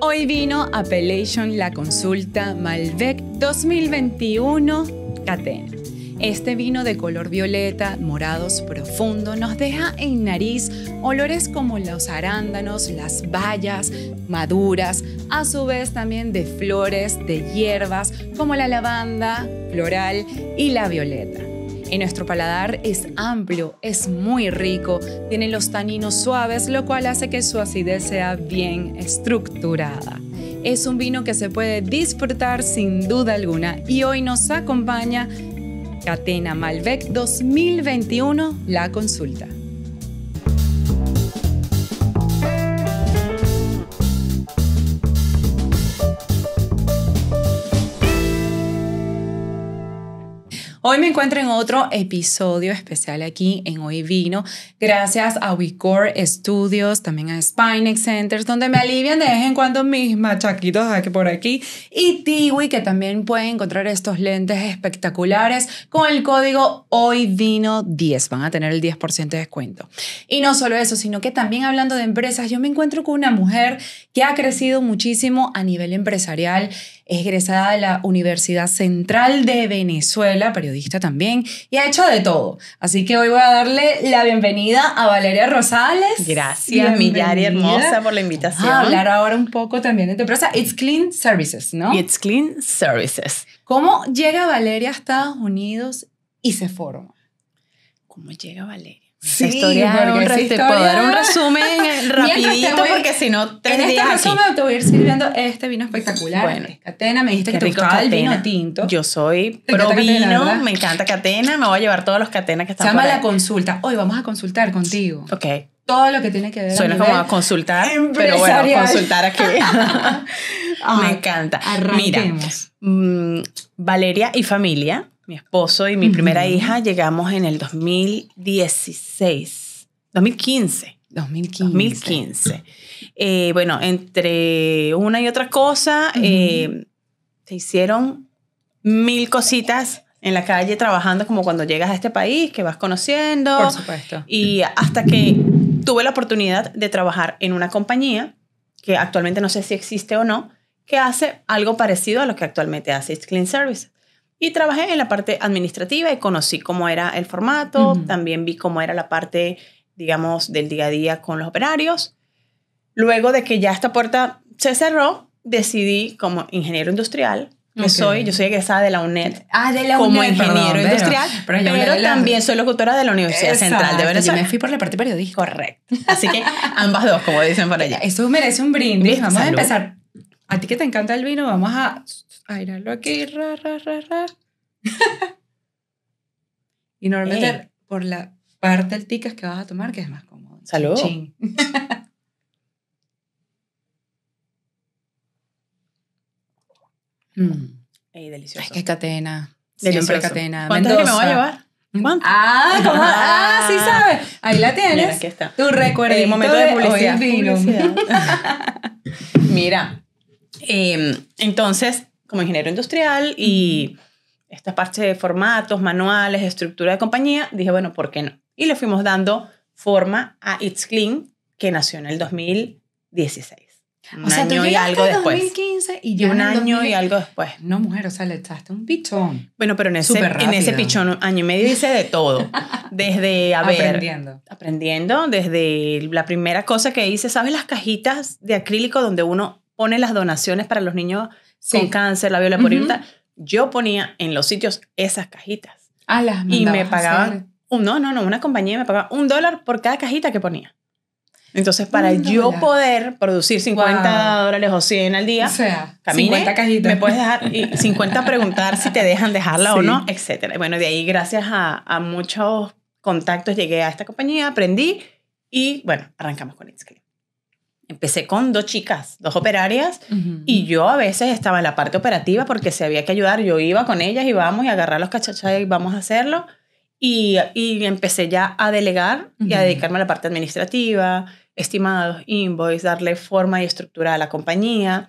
Hoy vino Appellation La Consulta Malbec 2021 Catena. Este vino de color violeta, morados profundo, nos deja en nariz olores como los arándanos, las bayas maduras, a su vez también de flores, de hierbas como la lavanda floral y la violeta. En nuestro paladar es amplio, es muy rico, tiene los taninos suaves, lo cual hace que su acidez sea bien estructurada. Es un vino que se puede disfrutar sin duda alguna y hoy nos acompaña Catena Malbec 2021, la consulta. Hoy me encuentro en otro episodio especial aquí en Hoy Vino, gracias a WeCore Studios, también a Spinex Centers, donde me alivian de vez en cuando mis machaquitos aquí por aquí, y Tiwi, que también pueden encontrar estos lentes espectaculares con el código Hoy Vino 10. Van a tener el 10% de descuento. Y no solo eso, sino que también hablando de empresas, yo me encuentro con una mujer que ha crecido muchísimo a nivel empresarial es egresada de la Universidad Central de Venezuela, periodista también, y ha hecho de todo. Así que hoy voy a darle la bienvenida a Valeria Rosales. Gracias, Millari hermosa, por la invitación. A hablar ahora un poco también de tu empresa, It's Clean Services, ¿no? It's Clean Services. ¿Cómo llega Valeria a Estados Unidos y se forma? ¿Cómo llega Valeria? Sí, historia, un, te puedo dar un resumen rapidito porque si no te en este resumen te voy a ir sirviendo este vino espectacular. Bueno, Catena, me dijiste que te gustaba el vino tinto. Yo soy pro vino, me encanta Catena, me voy a llevar todos los Catena que están Se llama la consulta. Hoy vamos a consultar contigo. Ok. Todo lo que tiene que ver Suena a como consultar, pero bueno, consultar aquí. me encanta. Mira, mm, Valeria y familia mi esposo y mi primera hija llegamos en el 2016, 2015. 2015. bueno, entre una y otra cosa, eh, se hicieron mil cositas en la calle trabajando como cuando llegas a este país, que vas conociendo. Por supuesto. Y hasta que tuve la oportunidad de trabajar en una compañía, que actualmente no sé si existe o no, que hace algo parecido a lo que actualmente hace Clean Service. Y trabajé en la parte administrativa y conocí cómo era el formato, también vi cómo era la parte, digamos, del día a día con los operarios. Luego de que ya esta puerta se cerró, decidí como ingeniero industrial que soy, yo soy egresada de la UNED ah, de la como ingeniero industrial, pero, también soy locutora de la Universidad Central de Venezuela. Yo me fui por la parte periodística. Correcto. Así que ambas dos, como dicen por allá. Eso merece un brindis. Vamos a empezar. A ti que te encanta el vino, vamos a Airalo aquí, ra, ra, ra, ra. y normalmente eh. por la parte del que vas a tomar, que es más cómodo. Salud. sí mm. Ey, delicioso. Es que Catena. Delicioso. Siempre Catena. que me va a llevar? ¿Cuánto? Ah, ah, Ah, sí sabes. Ahí la tienes. Mira, aquí está. Tu recuerdo. de momento de publicidad. Mira, em, entonces, como ingeniero industrial y esta parte de formatos, manuales, estructura de compañía, dije, bueno, ¿por qué no? Y le fuimos dando forma a It's Clean, que nació en el 2016. Un o sea, año y algo 2015 después. y un año y algo después. No, mujer, o sea, le echaste un pichón. Bueno, pero en ese, en ese pichón, año y medio hice de todo. Desde, a Aprendiendo. Aprendiendo. Desde la primera cosa que hice, ¿sabes las cajitas de acrílico donde uno pone las donaciones para los niños con cáncer, la viola por yo ponía en los sitios esas cajitas. a ah, las Y me pagaban, no, no, no, una compañía me pagaba un dólar por cada cajita que ponía. Entonces, para yo poder producir 50 dólares o 100 al día, o sea, camine, cajitas. me puedes dejar 50 preguntar si te dejan dejarla o no, etc. Bueno, de ahí, gracias a, muchos contactos, llegué a esta compañía, aprendí y, bueno, arrancamos con It's empecé con dos chicas, dos operarias, y yo a veces estaba en la parte operativa porque se había que ayudar, yo iba con ellas y vamos y agarrar los cachachas y vamos a hacerlo. Y, y empecé ya a delegar y a dedicarme a la parte administrativa, estimados, invoice, darle forma y estructura a la compañía.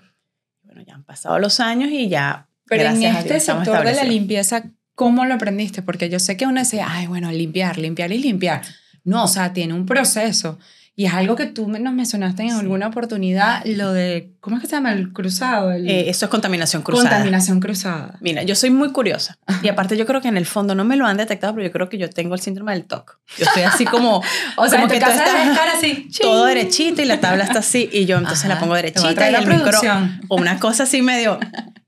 Bueno, ya han pasado los años y ya. Pero en este sector de la limpieza, ¿cómo lo aprendiste? Porque yo sé que uno dice, ay, bueno, limpiar, limpiar y limpiar. No, o sea, tiene un proceso. Y es algo que tú nos mencionaste en alguna oportunidad, lo de, ¿cómo es que se llama? El cruzado. Eh, eso es contaminación cruzada. Contaminación cruzada. Mira, yo soy muy curiosa. Y aparte yo creo que en el fondo no me lo han detectado, pero yo creo que yo tengo el síndrome del TOC. Yo estoy así como... o sea, que en tu casa estás cara así. Todo derechito y la tabla está así. Y yo entonces la pongo derechita y el producción. O una cosa así medio...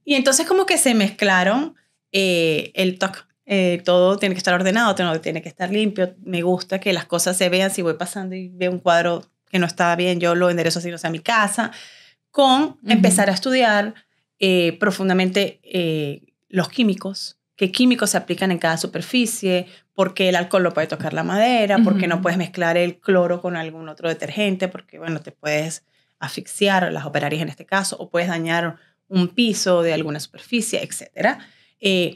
Y entonces como que se mezclaron eh, el TOC eh, todo tiene que estar ordenado, todo tiene que estar limpio. Me gusta que las cosas se vean. Si voy pasando y veo un cuadro que no está bien, yo lo enderezo así, no sea, mi casa. Con empezar a estudiar eh, profundamente eh, los químicos, qué químicos se aplican en cada superficie, por qué el alcohol lo puede tocar la madera, por qué no puedes mezclar el cloro con algún otro detergente, porque, bueno, te puedes asfixiar, las operarias en este caso, o puedes dañar un piso de alguna superficie, etc.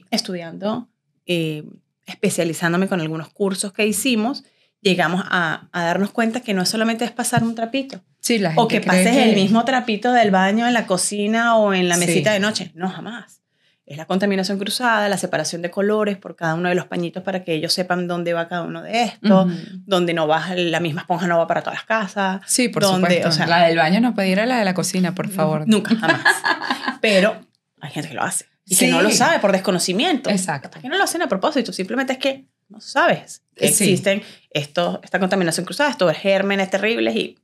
estudiando eh, especializándome con algunos cursos que hicimos, llegamos a, darnos cuenta que no es solamente es pasar un trapito. Sí, la o que pases el mismo trapito del baño en la cocina o en la mesita de noche. No, jamás. Es la contaminación cruzada, la separación de colores por cada uno de los pañitos para que ellos sepan dónde va cada uno de estos, dónde donde no va, la misma esponja no va para todas las casas. Sí, por supuesto. O sea, la del baño no puede ir a la de la cocina, por favor. Nunca, jamás. Pero hay gente que lo hace y que no lo sabe por desconocimiento. Exacto. que no lo hacen a propósito, simplemente es que no sabes que existen estos, esta contaminación cruzada, estos gérmenes terribles y,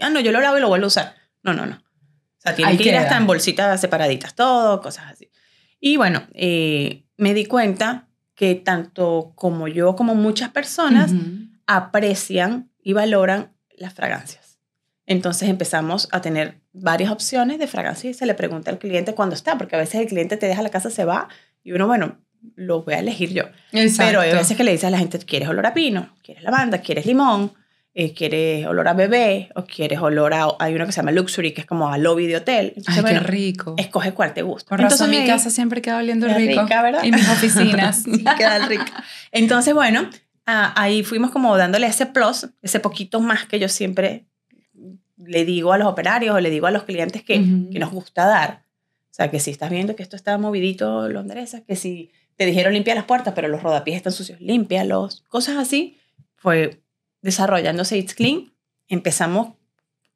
ah, no, yo lo lavo y lo vuelvo a usar. No, no, no. O sea, tienen que ir hasta en bolsitas separaditas, todo, cosas así. Y bueno, eh, me di cuenta que tanto como yo, como muchas personas, aprecian y valoran las fragancias. Entonces empezamos a tener varias opciones de fragancia y se le pregunta al cliente cuándo está, porque a veces el cliente te deja la casa, se va y uno, bueno, lo voy a elegir yo. Pero hay veces que le dices a la gente, ¿quieres olor a pino? ¿Quieres lavanda? ¿Quieres limón? Eh, ¿Quieres olor a bebé? ¿O quieres olor a...? Hay uno que se llama Luxury, que es como a lobby de hotel. Ay, qué rico. Escoge cuál te gusta. Por Entonces, mi casa siempre queda oliendo rico. Rica, Y mis oficinas. queda rico. Entonces, bueno, ah, ahí fuimos como dándole ese plus, ese poquito más que yo siempre le digo a los operarios o le digo a los clientes que, nos gusta dar. O sea, que si estás viendo que esto está movidito, lo enderezas, que si te dijeron limpia las puertas, pero los rodapiés están sucios, límpialos, cosas así. Fue desarrollándose It's Clean. Empezamos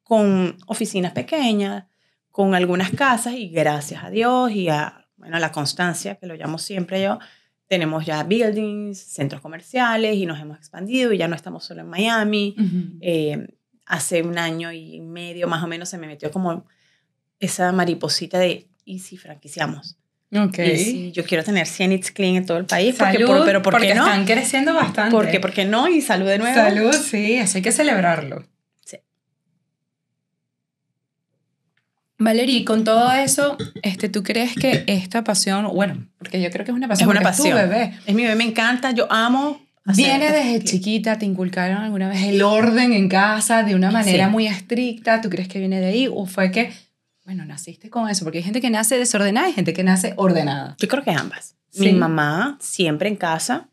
con oficinas pequeñas, con algunas casas y gracias a Dios y a bueno, la constancia, que lo llamo siempre yo, tenemos ya buildings, centros comerciales y nos hemos expandido y ya no estamos solo en Miami hace un año y medio más o menos se me metió como esa mariposita de, ¿y si franquiciamos? Okay. yo quiero tener 100 It's Clean en todo el país, salud, porque, por, pero ¿por porque qué no? están creciendo bastante. Porque, porque no, y salud de nuevo. Salud, sí, eso hay que celebrarlo. Sí. Valerie, con todo eso, este, ¿tú crees que esta pasión, bueno, porque yo creo que es una pasión, es una pasión. Es tu bebé. Es mi bebé, me encanta, yo amo Viene desde chiquita, te inculcaron alguna vez el orden en casa de una manera muy estricta, ¿tú crees que viene de ahí? ¿O fue que, bueno, naciste con eso? Porque hay gente que nace desordenada y gente que nace ordenada. Yo creo que ambas. Mi mamá siempre en casa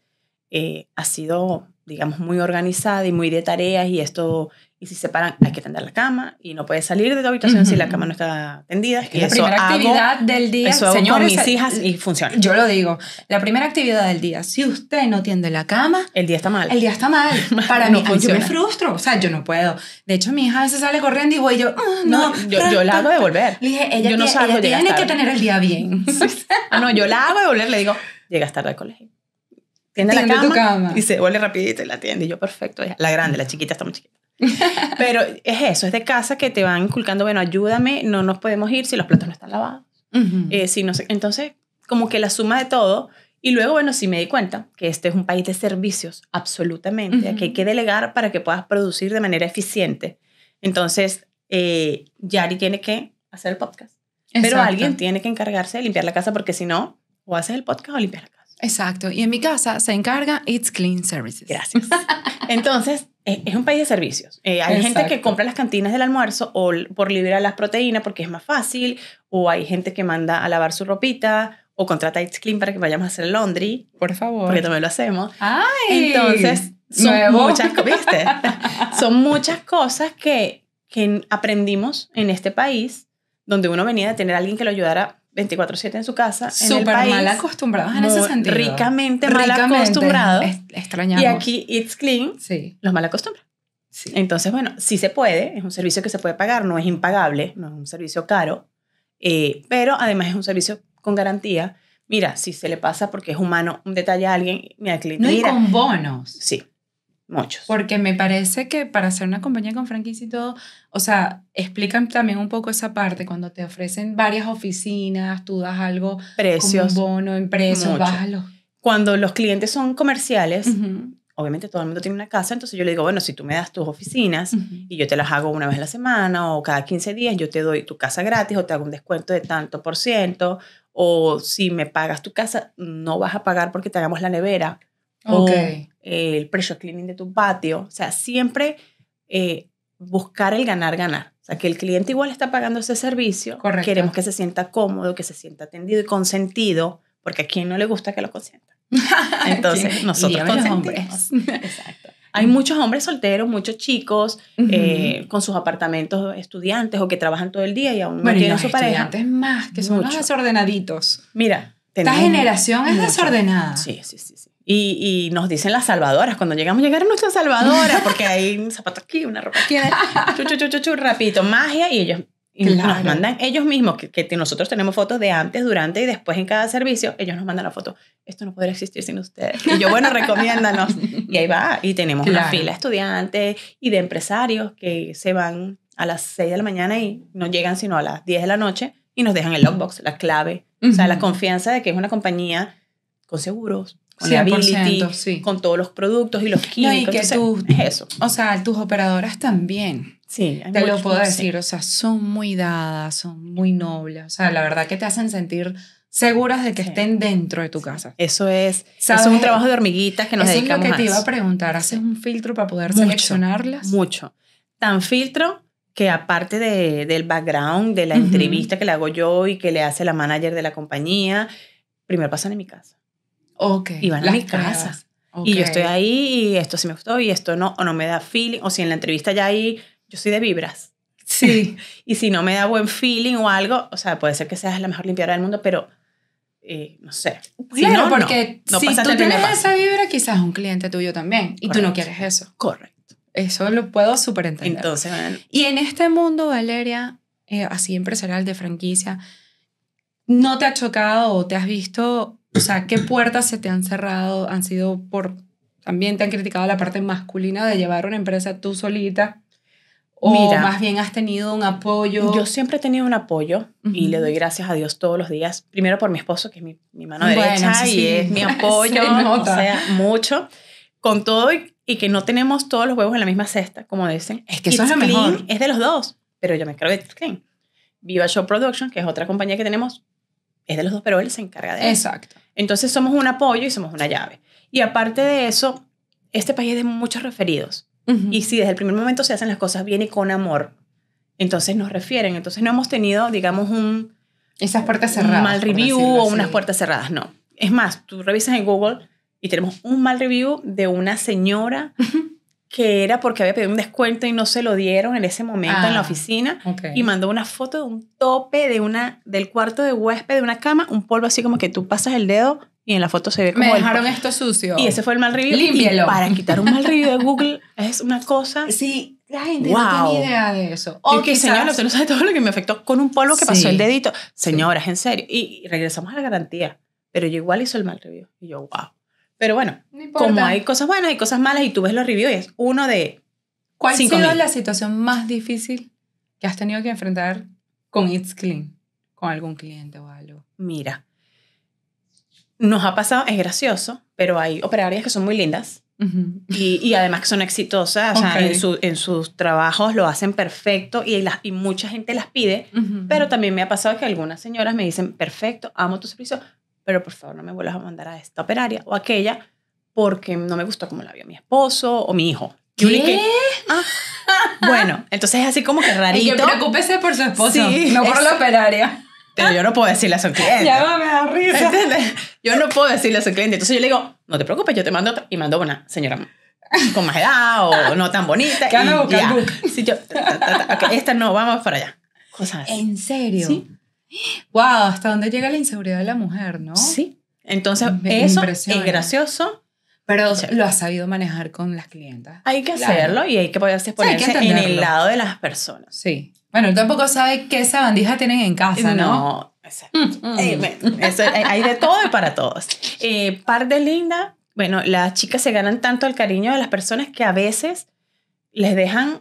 eh, ha sido digamos, muy organizada y muy de tareas y esto, y si se paran, hay que tender la cama y no puedes salir de tu habitación si la cama no está tendida. Es que y la eso primera actividad del día, señores, con mis eh, hijas y funciona. Yo lo digo, la primera actividad del día, si usted no tiende la cama, el día está mal. El día está mal. Para no mí, funciona. yo me frustro, o sea, yo no puedo. De hecho, mi hija a veces sale corriendo y voy yo, ah, no, yo, la hago volver Le dije, ella, yo no tiene que tener el día bien. ah, no, yo la hago volver le digo, llegas tarde al colegio tiende, la cama, y se vuelve rapidito y la atiende. Y yo, perfecto, la grande, la chiquita está muy chiquita. Pero es eso, es de casa que te van inculcando, bueno, ayúdame, no nos podemos ir si los platos no están lavados. Eh, si no entonces, como que la suma de todo. Y luego, bueno, sí me di cuenta que este es un país de servicios, absolutamente, que hay que delegar para que puedas producir de manera eficiente. Entonces, eh, Yari tiene que hacer el podcast. Pero alguien tiene que encargarse de limpiar la casa porque si no, o haces el podcast o limpias la casa. Exacto. Y en mi casa se encarga It's Clean Services. Gracias. Entonces, eh, es un país de servicios. Eh, hay gente que compra las cantinas del almuerzo o por liberar las proteínas porque es más fácil, o hay gente que manda a lavar su ropita o contrata It's Clean para que vayamos a hacer el laundry. Por favor. Porque también lo hacemos. Ay, Entonces, son muchas, son muchas cosas que, que aprendimos en este país donde uno venía de tener a alguien que lo ayudara 24/7 en su casa. Súper mal acostumbrados en ese sentido. Ricamente, mal acostumbrados. Extrañamos. Y aquí It's Clean sí. los mal acostumbra. Sí. Entonces, bueno, sí se puede, es un servicio que se puede pagar, no es impagable, no es un servicio caro, eh, pero además es un servicio con garantía. Mira, si se le pasa porque es humano un detalle a alguien, mira, cliente. No, y con bonos. Sí. Muchos. Porque me parece que para hacer una compañía con franquicia y todo, o sea, explican también un poco esa parte, cuando te ofrecen varias oficinas, tú das algo, precios, bono en precios, Cuando los clientes son comerciales, obviamente todo el mundo tiene una casa, entonces yo le digo, bueno, si tú me das tus oficinas y yo te las hago una vez a la semana o cada 15 días, yo te doy tu casa gratis o te hago un descuento de tanto por ciento, o si me pagas tu casa, no vas a pagar porque te hagamos la nevera. Ok el eh, el pressure cleaning de tu patio, o sea, siempre eh, buscar el ganar-ganar. O sea, que el cliente igual está pagando ese servicio, Correcto. queremos que se sienta cómodo, que se sienta atendido y consentido, porque a quien no le gusta que lo consienta. Entonces, nosotros consentimos. Exacto. Hay muchos hombres solteros, muchos chicos eh, con sus apartamentos estudiantes o que trabajan todo el día y aún no tienen su pareja. más, que son desordenaditos. Mira, esta generación es desordenada. sí, sí, sí. Y, y, nos dicen las salvadoras. Cuando llegamos, llegaron nuestras salvadoras, porque hay un zapato aquí, una ropa aquí, chuchu rapidito, magia, y ellos nos mandan ellos mismos, que, nosotros tenemos fotos de antes, durante y después en cada servicio, ellos nos mandan la foto. Esto no podría existir sin ustedes. Y yo, bueno, recomiéndanos. Y ahí va. Y tenemos la una fila de estudiantes y de empresarios que se van a las 6 de la mañana y no llegan sino a las 10 de la noche y nos dejan el lockbox la clave. O sea, la confianza de que es una compañía con seguros, sí. con todos los productos y los químicos. que Entonces, tú, eso. O sea, tus operadoras también. Sí, te lo puedo decir, o sea, son muy dadas, son muy nobles, o sea, la verdad que te hacen sentir seguras de que estén dentro de tu casa. Eso es, es un trabajo de hormiguitas que nos eso dedicamos es lo que te iba a preguntar, ¿haces un filtro para poder seleccionarlas? Mucho, tan filtro que aparte del background, de la entrevista que le hago yo y que le hace la manager de la compañía, primero pasan en mi casa. Okay. Y van a casas. Y yo estoy ahí y esto sí me gustó y esto no, o no me da feeling, o si en la entrevista ya ahí, yo soy de vibras. Sí. y si no me da buen feeling o algo, o sea, puede ser que seas la mejor limpiadora del mundo, pero eh, no sé. Claro, no, porque no si tú tienes esa vibra, quizás un cliente tuyo también, y tú no quieres eso. Correcto. Eso lo puedo súper entender. Entonces, Y en este mundo, Valeria, eh, así empresarial de franquicia, ¿no te ha chocado o te has visto o sea, ¿qué puertas se te han cerrado? ¿Han sido por... También te han criticado la parte masculina de llevar una empresa tú solita? ¿O Mira, más bien has tenido un apoyo? Yo siempre he tenido un apoyo y le doy gracias a Dios todos los días. Primero por mi esposo, que es mi, mano derecha y es mi apoyo, o sea, mucho. Con todo y, que no tenemos todos los huevos en la misma cesta, como dicen. Es que eso es lo mejor. Es de los dos, pero yo me creo de Viva Show Production, que es otra compañía que tenemos, es de los dos, pero él se encarga de eso. Exacto. Entonces somos un apoyo y somos una llave. Y aparte de eso, este país es de muchos referidos. Y si desde el primer momento se hacen las cosas bien y con amor, entonces nos refieren. Entonces no hemos tenido, digamos, un... Esas puertas cerradas. Un mal review o unas puertas cerradas, no. Es más, tú revisas en Google y tenemos un mal review de una señora que era porque había pedido un descuento y no se lo dieron en ese momento en la ah, oficina y mandó una foto de un tope de una del cuarto de huésped de una cama, un polvo así como que tú pasas el dedo y en la foto se ve como me dejaron esto sucio y ese fue el mal review y para quitar un mal review de Google es una cosa sí la gente no tiene idea de eso. O señor, usted no sabe todo lo que me afectó con un polvo que pasó el dedito. Señoras, en serio. Y regresamos a la garantía. Pero yo igual hizo el mal review. Y yo, wow. Pero bueno, como hay cosas buenas y cosas malas y tú ves los reviews es uno de... ¿Cuál ha sido la situación más difícil que has tenido que enfrentar con It's Clean? Con algún cliente o algo. Mira, nos ha pasado, es gracioso, pero hay operarias que son muy lindas. y, además que son exitosas, en, sus trabajos lo hacen perfecto y, y mucha gente las pide, pero también me ha pasado que algunas señoras me dicen, perfecto, amo tu servicio, pero por favor no me vuelvas a mandar a esta operaria o aquella porque no me gustó cómo la vio mi esposo o mi hijo. ¿Qué? Ah". bueno, entonces es así como que rarito. Y que preocúpese por su esposo, no por la operaria. Pero yo no puedo decirle a su cliente. Ya me da risa. Yo no puedo decirle a su cliente. Entonces yo le digo, no te preocupes, yo te mando otra. Y mando una señora con más edad o no tan bonita. Claro, y ya. Sí, yo, esta no, vamos para allá. Cosas. ¿En serio? Sí. ¡Wow! ¿Hasta dónde llega la inseguridad de la mujer, no? Sí. Entonces, eso es gracioso. Pero lo ha sabido manejar con las clientas. Hay que hacerlo y hay que poderse ponerse en el lado de las personas. Sí. Bueno, tampoco sabe qué sabandija tienen en casa, ¿no? No, mm, eh, mm. eso, eh, hay de todo y para todos. Eh, par de linda, bueno, las chicas se ganan tanto el cariño de las personas que a veces les dejan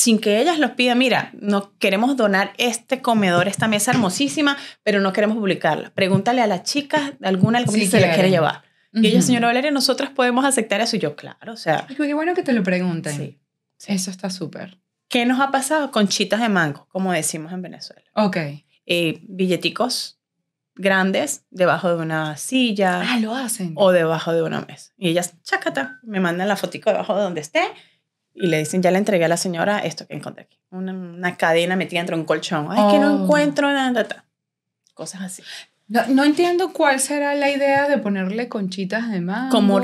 sin que ellas los pidan, mira, no queremos donar este comedor, esta mesa hermosísima, pero no queremos publicarla. Pregúntale a las chicas, alguna al si se la quiere llevar. Y ella, señora Valeria, nosotros podemos aceptar eso. Y yo, claro, o sea. qué bueno que te lo pregunten. Sí. Eso está súper. ¿Qué nos ha pasado? con chitas de mango, como decimos en Venezuela. Ok. Eh, billeticos grandes debajo de una silla. Ah, lo hacen. O debajo de una mesa. Y ellas, chácata, me mandan la fotico debajo de donde esté y le dicen, ya le entregué a la señora esto que encontré aquí. Una, cadena metida entre un colchón. Ay, que no oh. encuentro nada. Cosas así. No, no, entiendo cuál será la idea de ponerle conchitas de mango. Como,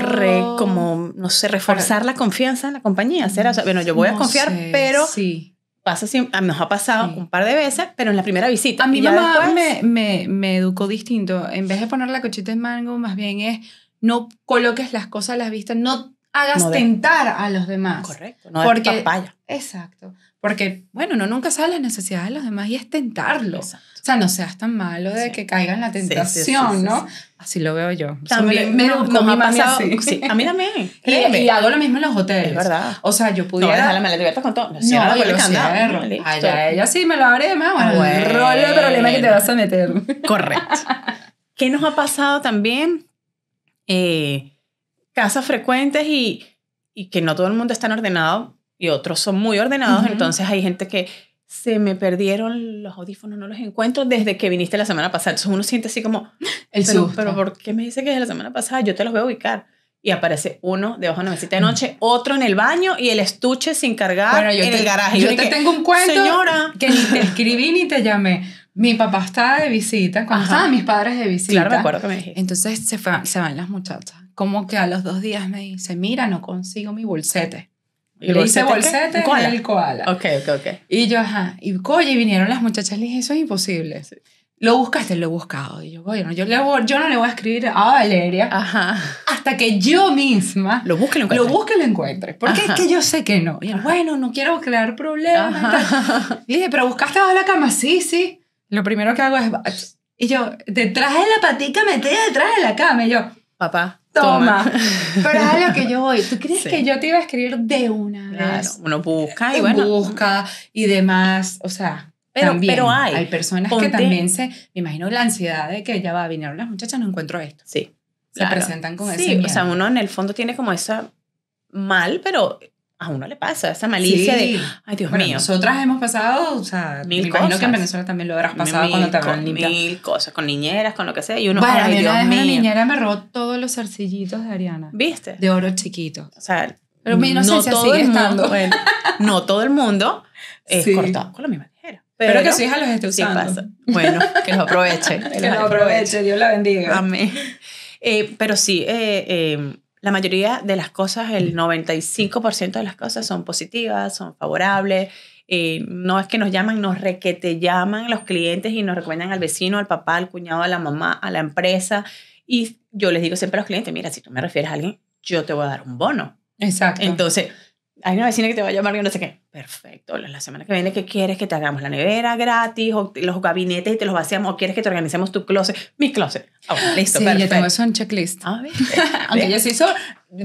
como no sé, reforzar la confianza en la compañía. ¿será? O bueno, yo voy a confiar, pero sí. pasa, ah, nos ha pasado un par de veces, pero en la primera visita. A mi mamá me, me, me educó distinto. En vez de poner la conchita de mango, más bien es no coloques las cosas a las vistas, no hagas no de... tentar a los demás. Correcto, no porque, de papaya. Exacto. Porque, bueno, no nunca sabe las necesidades de los demás y es tentarlo. Exacto. O sea, no seas tan malo de que caiga en la tentación, ¿no? Así lo veo yo. También me, me, ha pasado. Sí. A mí también. Y, y, hago lo mismo en los hoteles. Es verdad. O sea, yo pudiera. No, dejar la maleta abierta con todo. No, no lo cierro. Allá ella sí me lo abre, más bueno. El rollo de problema que te vas a meter. Correcto. ¿Qué nos ha pasado también? Eh, casas frecuentes y, y que no todo el mundo está tan ordenado y otros son muy ordenados, entonces hay gente que se me perdieron los audífonos, no los encuentro desde que viniste la semana pasada. Entonces uno siente así como, el pero, pero ¿por qué me dice que es de la semana pasada? Yo te los voy a ubicar. Y aparece uno debajo de la mesita de noche, otro en el baño y el estuche sin cargar en el garaje. Yo, te tengo un cuento que ni te escribí ni te llamé, mi papá está de visita, cuando Ajá. estaban mis padres de visita. Claro, acuerdo Entonces se, se van las muchachas. Como que a los dos días me dice, mira, no consigo mi bolsete. ¿Y le dice bolsete con el koala. Ok, ok, ok. Y yo, ajá. Y, oye, vinieron las muchachas, le dije, eso es imposible. Lo buscaste, lo he buscado. Y yo, bueno, yo, le yo no le voy a escribir a Valeria ajá. hasta que yo misma lo busque y lo encuentre. Lo busque lo encuentre. Porque es que yo sé que no. Y yo, bueno, no quiero crear problemas. y dije, pero buscaste bajo la cama. Sí, sí. Lo primero que hago es... Y yo, detrás de la patica metida detrás de la cama. Y yo, papá, toma. Pero es a lo que yo voy. ¿Tú crees que yo te iba a escribir de una vez? Claro, uno busca y bueno. Busca y demás. O sea, pero, también hay. Hay personas que también se. Me imagino la ansiedad de que ya va, a venir las muchachas, no encuentro esto. Sí. Se presentan con sí, ese Sí, O sea, uno en el fondo tiene como esa mal, pero a uno le pasa esa malicia de, ay Dios bueno, mío. Nosotras hemos pasado, o sea, mil me imagino que en Venezuela también lo habrás pasado cuando te con Mil cosas, con niñeras, con lo que sea, y uno, bueno, ay Dios mío. una niñera me robó todos los arcillitos de Ariana. ¿Viste? De oro chiquito. O sea, pero no, no sé si todo el mundo, no todo el mundo es cortado con la misma tijera. Pero, que su hija los esté usando. Sí pasa. Bueno, que lo aproveche. que lo aproveche, Dios la bendiga. Amén. Eh, pero sí, eh, eh la mayoría de las cosas, el 95% de las cosas son positivas, son favorables. Eh, no es que nos llaman, nos te llaman los clientes y nos recomiendan al vecino, al papá, al cuñado, a la mamá, a la empresa. Y yo les digo siempre a los clientes, mira, si tú me refieres a alguien, yo te voy a dar un bono. Exacto. Entonces, hay una vecina que te va a llamar y no sé qué. Perfecto, la semana que viene, ¿qué quieres? Que te hagamos la nevera gratis, o los gabinetes y te los vaciamos, o quieres que te organicemos tu closet, mi closet. Ah, listo, sí, yo tengo eso en checklist. Ah, Aunque yo sí soy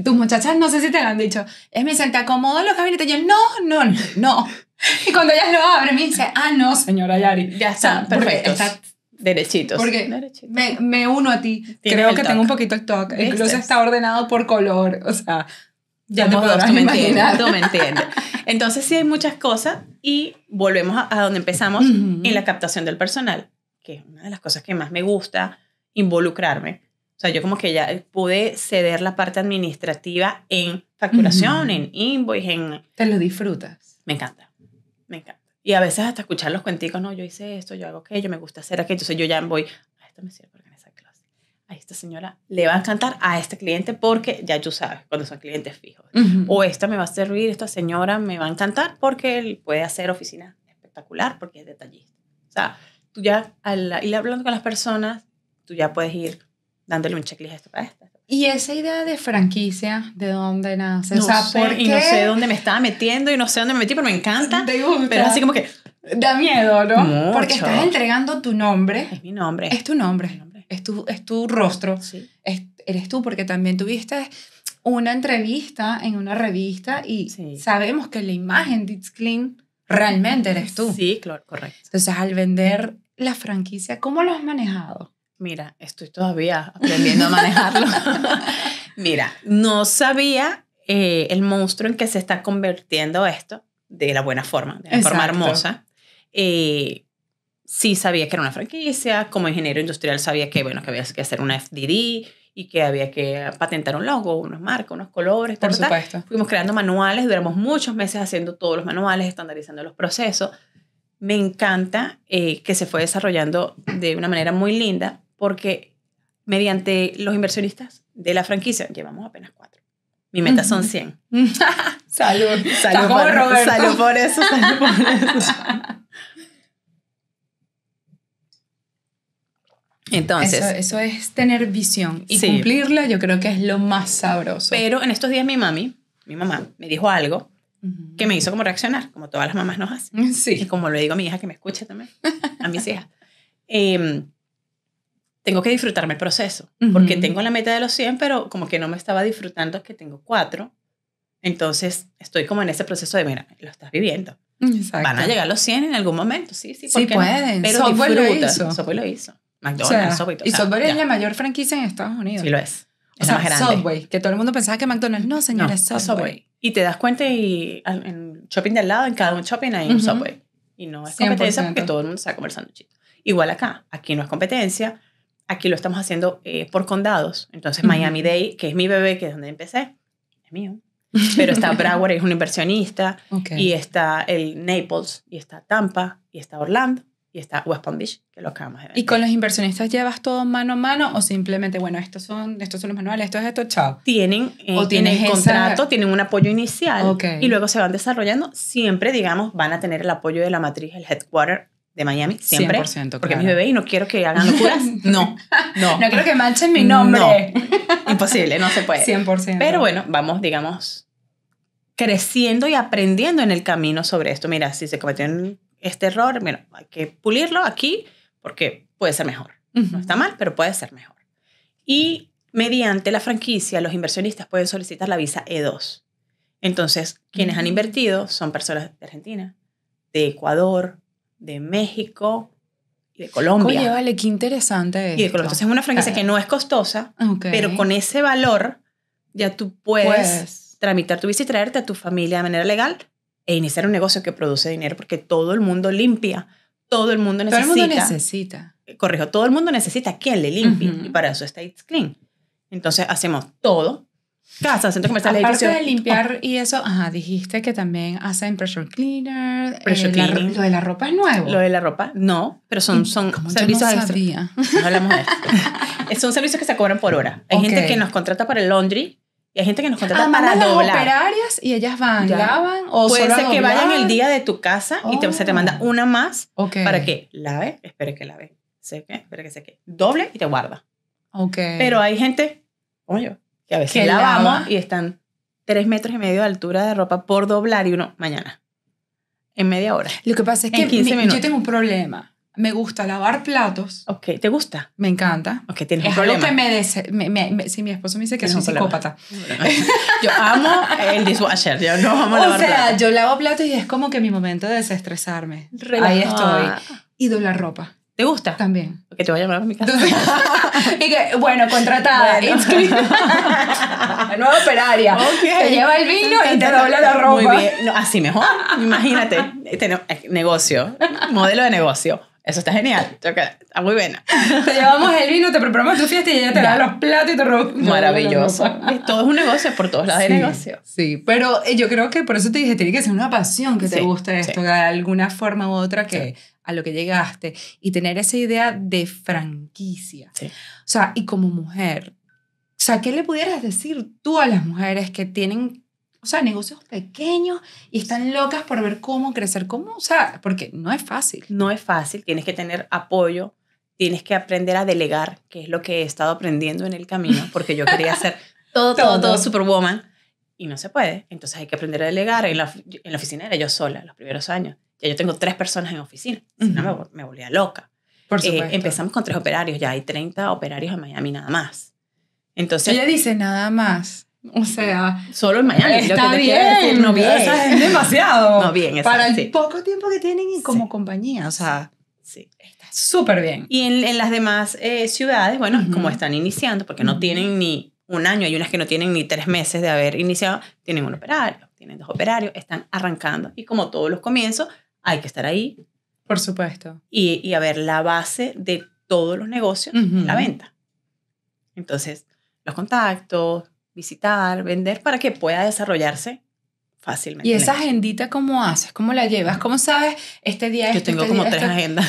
tus muchachas no sé si te han dicho, es mi te acomodo los gabinetes. Yo, no, no, no. Y cuando ellas lo abren, me dice, ah, no, señora Yari. Ya está, perfecto. Derechitos. Porque Me, me, uno a ti. Creo que tengo un poquito el toque. Incluso está ordenado por color. O sea, ya te podrás tú me tú me entiendes. Entonces sí hay muchas cosas y volvemos a, donde empezamos en la captación del personal, que es una de las cosas que más me gusta involucrarme. O sea, yo como que ya pude ceder la parte administrativa en facturación, en invoice, en... Te lo disfrutas. Me encanta, me encanta. Y a veces hasta escuchar los cuenticos, no, yo hice esto, yo hago aquello, me gusta hacer aquello, entonces yo ya voy, ah, esto me sirve. Porque a esta señora le va a encantar a este cliente porque ya tú sabes cuando son clientes fijos. O esta me va a servir, esta señora me va a encantar porque él puede hacer oficina espectacular porque es detallista. O sea, tú ya al ir hablando con las personas, tú ya puedes ir dándole un checklist a esto para esta. Y esa idea de franquicia, ¿de dónde nace? No o sea, sé, Y no sé dónde me estaba metiendo y no sé dónde me metí, pero me encanta. ¿Te Pero así como que... Da miedo, ¿no? Mucho. Porque estás entregando tu nombre. Es mi nombre. Es tu nombre. Es nombre es tu, es tu rostro, eres tú, porque también tuviste una entrevista en una revista y sabemos que la imagen de It's Clean realmente eres tú. Sí, claro, correcto. Entonces, al vender la franquicia, ¿cómo lo has manejado? Mira, estoy todavía aprendiendo a manejarlo. Mira, no sabía eh, el monstruo en que se está convirtiendo esto de la buena forma, de la forma hermosa. Eh, sí sabía que era una franquicia, como ingeniero industrial sabía que, bueno, que había que hacer una FDD y que había que patentar un logo, unos marcas, unos colores, Por supuesto. Fuimos creando manuales, duramos muchos meses haciendo todos los manuales, estandarizando los procesos. Me encanta eh, que se fue desarrollando de una manera muy linda porque mediante los inversionistas de la franquicia, llevamos apenas cuatro. Mi meta son 100. salud. Salud salud por eso. Salud por eso. Entonces, eso, es tener visión y cumplirla yo creo que es lo más sabroso. Pero en estos días mi mami, mi mamá, me dijo algo que me hizo como reaccionar, como todas las mamás nos hacen. Sí. Y como le digo a mi hija que me escuche también, a mis hijas. Em, tengo que disfrutarme el proceso, porque tengo la meta de los 100, pero como que no me estaba disfrutando que tengo cuatro. Entonces, estoy como en ese proceso de, mira, lo estás viviendo. Van a llegar los 100 en algún momento, sí, sí. Sí, pueden. Pero disfruta. lo lo hizo. McDonald's, Subway. y Subway es la mayor franquicia en Estados Unidos. Sí lo es. es o sea, grande. Subway, que todo el mundo pensaba que McDonald's. No, señores, Subway. Y te das cuenta y en shopping de al lado, en cada un shopping hay un Subway. Y no es competencia que porque todo el mundo está conversando chido. Igual acá, aquí no es competencia, aquí lo estamos haciendo eh, por condados. Entonces miami Day, que es mi bebé, que es donde empecé, es mío. Pero está Broward, es un inversionista, y está el Naples, y está Tampa, y está Orlando y está West Palm Beach, que lo acabamos de ver. ¿Y con los inversionistas llevas todo mano a mano o simplemente, bueno, estos son, estos son los manuales, esto es esto, chao? Tienen, eh, tienen contrato, tienen un apoyo inicial y luego se van desarrollando. Siempre, digamos, van a tener el apoyo de la matriz, el headquarter de Miami, siempre. 100%, Porque mi bebé y no quiero que hagan locuras. No, no. no quiero que manchen mi nombre. Imposible, no se puede. 100%. Pero bueno, vamos, digamos, creciendo y aprendiendo en el camino sobre esto. Mira, si se cometió un este error, bueno, hay que pulirlo aquí porque puede ser mejor. No está mal, pero puede ser mejor. Y mediante la franquicia, los inversionistas pueden solicitar la visa E2. Entonces, quienes han mm. invertido son personas de Argentina, de Ecuador, de México y de Colombia. Oye, vale, qué interesante. Entonces, es una franquicia que no es costosa, pero con ese valor ya tú puedes, puedes tramitar tu visa y traerte a tu familia de manera legal e iniciar un negocio que produce dinero porque todo el mundo limpia, todo el mundo necesita. Todo el mundo necesita. Eh, corrijo, todo el mundo necesita quien le limpie y para eso está It's Clean. Entonces hacemos todo. Casas, entonces Aparte de limpiar y eso, ajá, dijiste que también hacen pressure cleaner. Eh, pressure lo de la ropa es nuevo. Lo de la ropa, no, pero son, son servicios de no No hablamos de esto. son servicios que se cobran por hora. Hay gente que nos contrata para el laundry y hay gente que nos contrata ah, para doblar. operarias y ellas van, lavan o Puede ser que vayan el día de tu casa y te, se te manda oh. una más para que lave, espere que lave, seque, espere que seque, doble y te guarda. Okay. Pero hay gente, como yo, que a veces lavamos y están tres metros y medio de altura de ropa por doblar y uno mañana. En media hora. Lo que pasa es que 15 yo tengo un problema. Me gusta lavar platos. Ok, ¿te gusta? Me encanta. Ok, tienes un problema. lo que me, si mi esposo me dice que soy psicópata. yo amo el dishwasher, yo no amo lavar platos. O sea, yo lavo platos y es como que mi momento de desestresarme. Ahí estoy. Y doblar ropa. ¿Te gusta? También. Que te voy a llamar a mi casa. y que, bueno, contratada, bueno. La nueva operaria. Te lleva el vino y te dobla la ropa. Muy bien. así mejor. Imagínate. Este eh, negocio. Modelo de negocio. Eso está genial. Está muy buena. Te llevamos el vino, te preparamos tu fiesta y ella te da los platos y te roba. Maravilloso. todo es un negocio, por todos lados sí, negocio. Sí, pero eh, yo creo que por eso te dije, tiene que ser una pasión que te guste esto, de alguna forma u otra que a lo que llegaste. Y tener esa idea de franquicia. O sea, y como mujer, o sea, ¿qué le pudieras decir tú a las mujeres que tienen o sea, negocios pequeños y están locas por ver cómo crecer, cómo, o sea, porque no es fácil. No es fácil, tienes que tener apoyo, tienes que aprender a delegar, que es lo que he estado aprendiendo en el camino, porque yo quería ser todo, todo, todo, Superwoman y no se puede. Entonces hay que aprender a delegar. En la, en la oficina era yo sola los primeros años. Ya yo tengo tres personas en oficina, me, volvía loca. Por eh, empezamos con tres operarios, ya hay 30 operarios en Miami nada más. Entonces, Ella dice nada más. O sea, solo en Miami. Está que bien, no bien. es demasiado. No bien, Para el poco tiempo que tienen Y como compañía, o sea, sí. Está súper bien. Y en, las demás eh, ciudades, bueno, como están iniciando, porque no tienen ni un año, hay unas que no tienen ni tres meses de haber iniciado, tienen un operario, tienen dos operarios, están arrancando. Y como todos los comienzos, hay que estar ahí. Por supuesto. Y, a ver la base de todos los negocios, la venta. Entonces, los contactos, visitar, vender para que pueda desarrollarse fácilmente. ¿Y esa agendita cómo haces? ¿Cómo la llevas? ¿Cómo sabes este día? Yo este, tengo como tres este agendas.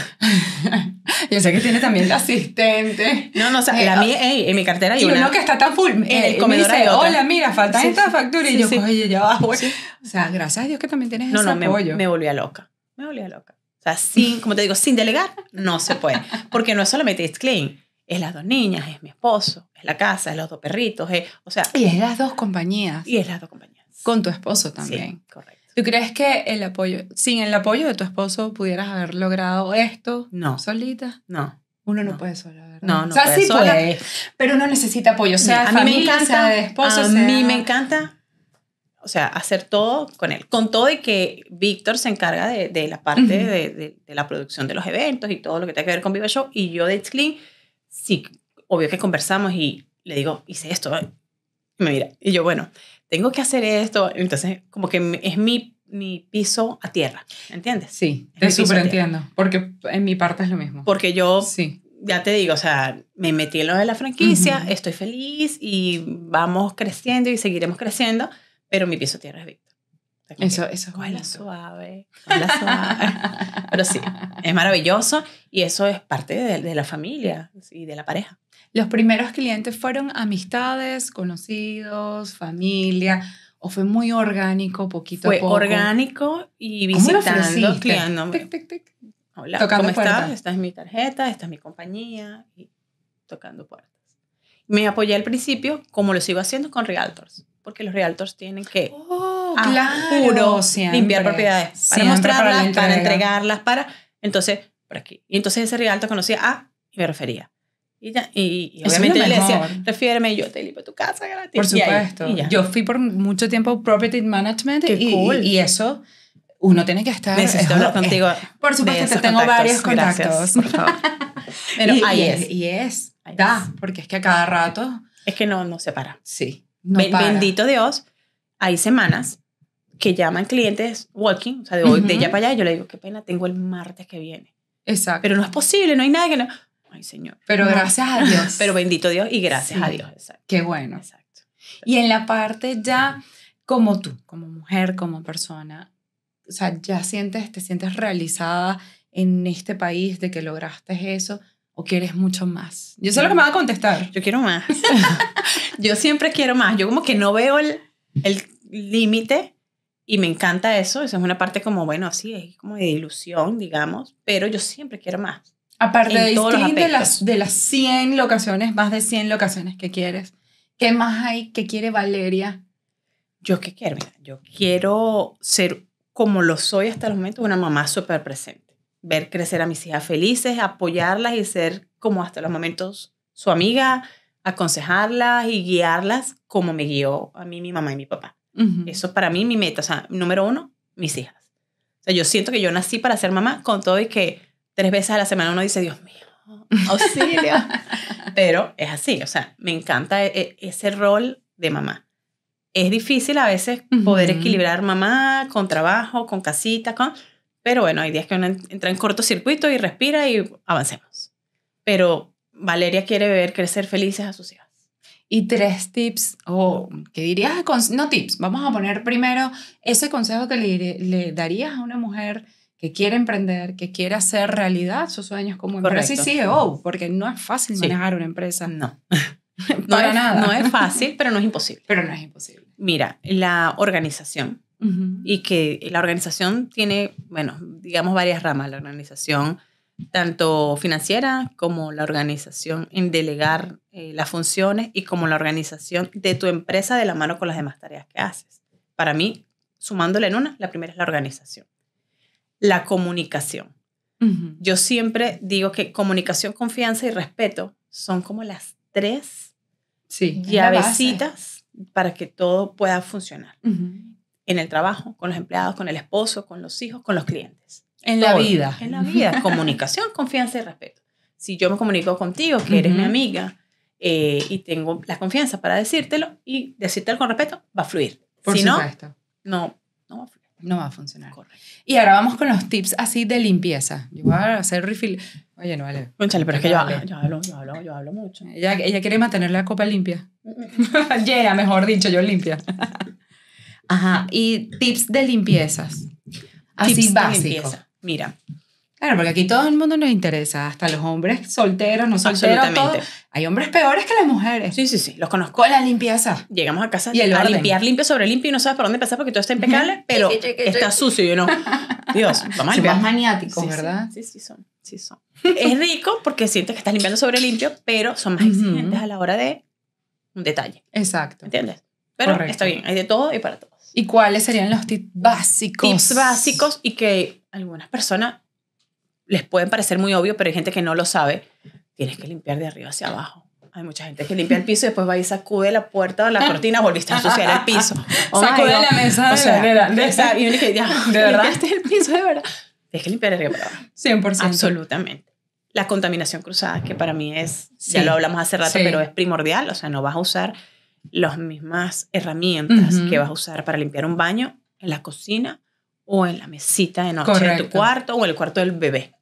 Yo sé que tiene también la asistente. No, no, o sea, eh, en mi cartera hay y una. uno que está tan full. En el eh, comedor me dice, Hola, mira, falta esta factura. y yo, oye, ya bajo. O sea, gracias a Dios que también tienes no, ese no, Me, volví a loca. Me volví a loca. O sea, sin, como te digo, sin delegar, no se puede. Porque no es solamente it's clean es las dos niñas, es mi esposo, es la casa, es los dos perritos, o sea... Y es las dos compañías. Y es las dos compañías. Con tu esposo también. correcto. ¿Tú crees que el apoyo, sin el apoyo de tu esposo pudieras haber logrado esto? No. ¿Solita? No. Uno no, puede sola, ¿verdad? No, no o sea, sí Puede, pero uno necesita apoyo, o sea, a mí me encanta, A mí me encanta, o sea, hacer todo con él. Con todo y que Víctor se encarga de, de la parte de, de, la producción de los eventos y todo lo que tenga que ver con Viva Show y yo de It's Clean sí, obvio que conversamos y le digo, hice esto. ¿eh? Y me mira, y yo, bueno, tengo que hacer esto. Entonces, como que es mi, mi piso a tierra, ¿entiendes? Sí, te súper entiendo, porque en mi parte es lo mismo. Porque yo, sí. ya te digo, o sea, me metí en lo de la franquicia, estoy feliz y vamos creciendo y seguiremos creciendo, pero mi piso a tierra es Vic eso, eso es suave, suave. Pero sí, es maravilloso y eso es parte de, la familia y de la pareja. Los primeros clientes fueron amistades, conocidos, familia. ¿O fue muy orgánico, poquito fue a poco? Fue orgánico y visitando, clientes. Hola, tocando ¿cómo puertas? estás? Esta es mi tarjeta, esta es mi compañía. Y tocando puertas. Me apoyé al principio, como lo sigo haciendo, con realtors. Porque los realtors tienen que... Oh, claro, ah, limpiar propiedades. Para mostrarlas, para, entregarlas, para. Entonces, por aquí. Y entonces ese rival conocía a ah, y me refería. Y, ya, y, obviamente le decía, refiéreme, yo te limpio tu casa gratis. Por supuesto. yo fui por mucho tiempo property management cool. y eso uno tiene que estar. contigo. por supuesto, tengo varios contactos. por favor. Pero y, ahí es. Y es. Da, porque es que a cada rato. Es que no, no se para. Sí. Bendito Dios, hay semanas que llaman clientes walking, o sea, de, de allá para allá, yo le digo, qué pena, tengo el martes que viene. Exacto. Pero no es posible, no hay nada que no... Ay, Señor. Pero gracias a Dios. Pero bendito Dios y gracias a Dios. Exacto. Qué bueno. Exacto. Y en la parte ya, como tú, como mujer, como persona, o sea, ya sientes, te sientes realizada en este país de que lograste eso o quieres mucho más? Yo sé lo que me va a contestar. Yo quiero más. yo siempre quiero más. Yo como que no veo el límite y me encanta eso, esa es una parte como, bueno, así es como de ilusión, digamos, pero yo siempre quiero más. Aparte de, de, las, de las 100 locaciones, más de 100 locaciones que quieres, ¿qué más hay que quiere Valeria? Yo qué quiero, Mira, yo quiero ser como lo soy hasta el momento, una mamá súper presente. Ver crecer a mis hijas felices, apoyarlas y ser como hasta los momentos su amiga, aconsejarlas y guiarlas como me guió a mí mi mamá y mi papá. Eso es para mí mi meta. O sea, número uno, mis hijas. O sea, yo siento que yo nací para ser mamá con todo y que tres veces a la semana uno dice, Dios mío, auxilio. Pero es así, o sea, me encanta e, e, ese rol de mamá. Es difícil a veces poder equilibrar mamá con trabajo, con casita, con... Pero bueno, hay días que uno entra en cortocircuito y respira y avancemos. Pero Valeria quiere ver crecer felices a sus hijos y tres tips, o que dirías, ah, no tips, vamos a poner primero ese consejo que le, darías a una mujer que quiere emprender, que quiere hacer realidad sus sueños como empresa Sí, sí, oh, CEO, porque no es fácil manejar una empresa. No. no es, nada. No es fácil, pero no es imposible. Pero no es imposible. Mira, la organización. Y que la organización tiene, bueno, digamos varias ramas. La organización tanto financiera como la organización en delegar eh, las funciones y como la organización de tu empresa de la mano con las demás tareas que haces. Para mí, sumándole en una, la primera es la organización. La comunicación. Yo siempre digo que comunicación, confianza y respeto son como las tres sí, llavecitas para que todo pueda funcionar. En el trabajo, con los empleados, con el esposo, con los hijos, con los clientes. En la vida. En la vida. Comunicación, confianza y respeto. Si yo me comunico contigo, que eres mi amiga, eh, y tengo la confianza para decírtelo y decírtelo con respeto, va a fluir. Por si no, no, va a funcionar. Y ahora vamos con los tips así de limpieza. Yo voy a hacer refill. Oye, no vale. pero es que yo, hablo, yo hablo, yo hablo mucho. Ella, quiere mantener la copa limpia. yeah, mejor dicho, yo limpia. Ajá. Y tips de limpiezas. Así tips básico. Mira, Claro, porque aquí todo el mundo nos interesa, hasta los hombres solteros, no solteros. Hay hombres peores que las mujeres. Sí, sí, sí. Los conozco la limpieza. Llegamos a casa y a limpiar limpio sobre limpio y no sabes por dónde pasar porque todo está impecable, pero está sucio y no. Dios, toma. Son más maniáticos, ¿verdad? Sí, sí, son. Sí, son. es rico porque sientes que estás limpiando sobre limpio, pero son más exigentes a la hora de un detalle. Exacto. ¿Entiendes? Pero está bien, hay de todo y para todo. ¿Y cuáles serían los tips básicos? Tips básicos y que algunas personas les pueden parecer muy obvio, pero hay gente que no lo sabe. Tienes que limpiar de arriba hacia abajo. Hay mucha gente que limpia el piso y después va y sacude la puerta o la ah. cortina, volviste a ensuciar el piso. Oh sacude la mesa de o sea, Y ¿de verdad? Ah, el piso de verdad. Tienes que limpiar de arriba abajo. 100%. Absolutamente. La contaminación cruzada, que para mí es, ya lo hablamos hace rato, pero es primordial. O sea, no vas a usar las mismas herramientas que vas a usar para limpiar un baño en la cocina o en la mesita de noche de tu cuarto o en el cuarto del bebé.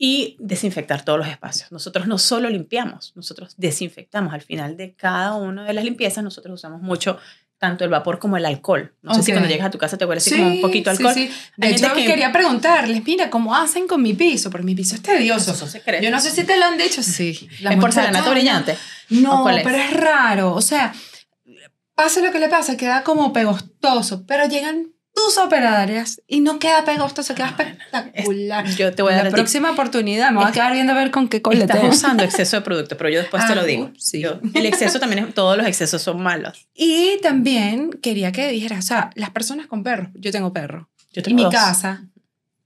Y desinfectar todos los espacios. Nosotros no solo limpiamos, nosotros desinfectamos. Al final de cada una de las limpiezas, nosotros usamos mucho tanto el vapor como el alcohol. No sé si cuando llegas a tu casa te huele así como un poquito alcohol. Sí, De hecho, quería preguntarles, mira, ¿cómo hacen con mi piso? Porque mi piso es tedioso. Yo no sé si te lo han dicho. Sí. La ¿Es porcelanato brillante? No, pero es raro. O sea, pase lo que le pasa, queda como pegostoso, pero llegan tus operarias y no queda pegosto, se queda ah, espectacular. yo te voy a dar la próxima oportunidad, me voy a quedar viendo a ver con qué colete. Estás usando exceso de producto, pero yo después te lo ah, digo. el exceso también es, todos los excesos son malos. Y también quería que dijeras, o sea, las personas con perros, yo tengo perro. Yo mi casa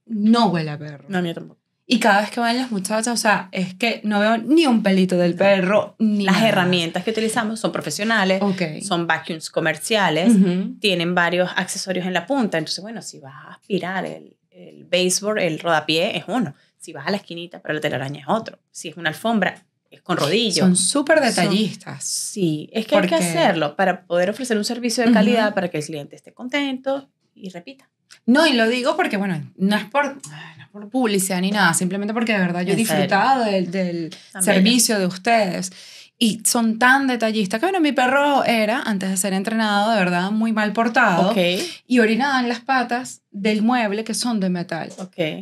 no huele a perro. No, a mí tampoco. Y cada vez que van las muchachas, o sea, es que no veo ni un pelito del perro, Las herramientas que utilizamos son profesionales, son vacuums comerciales, tienen varios accesorios en la punta. Entonces, bueno, si vas a aspirar el, el baseboard, el rodapié es uno. Si vas a la esquinita para la telaraña es otro. Si es una alfombra, es con rodillo. Son súper detallistas. sí, es que hay que hacerlo para poder ofrecer un servicio de calidad para que el cliente esté contento y repita. No, y lo digo porque, bueno, no es por, no es por publicidad ni nada, simplemente porque de verdad yo he disfrutado del, del servicio de ustedes y son tan detallistas que, bueno, mi perro era, antes de ser entrenado, de verdad, muy mal portado. Y orinaba en las patas del mueble que son de metal.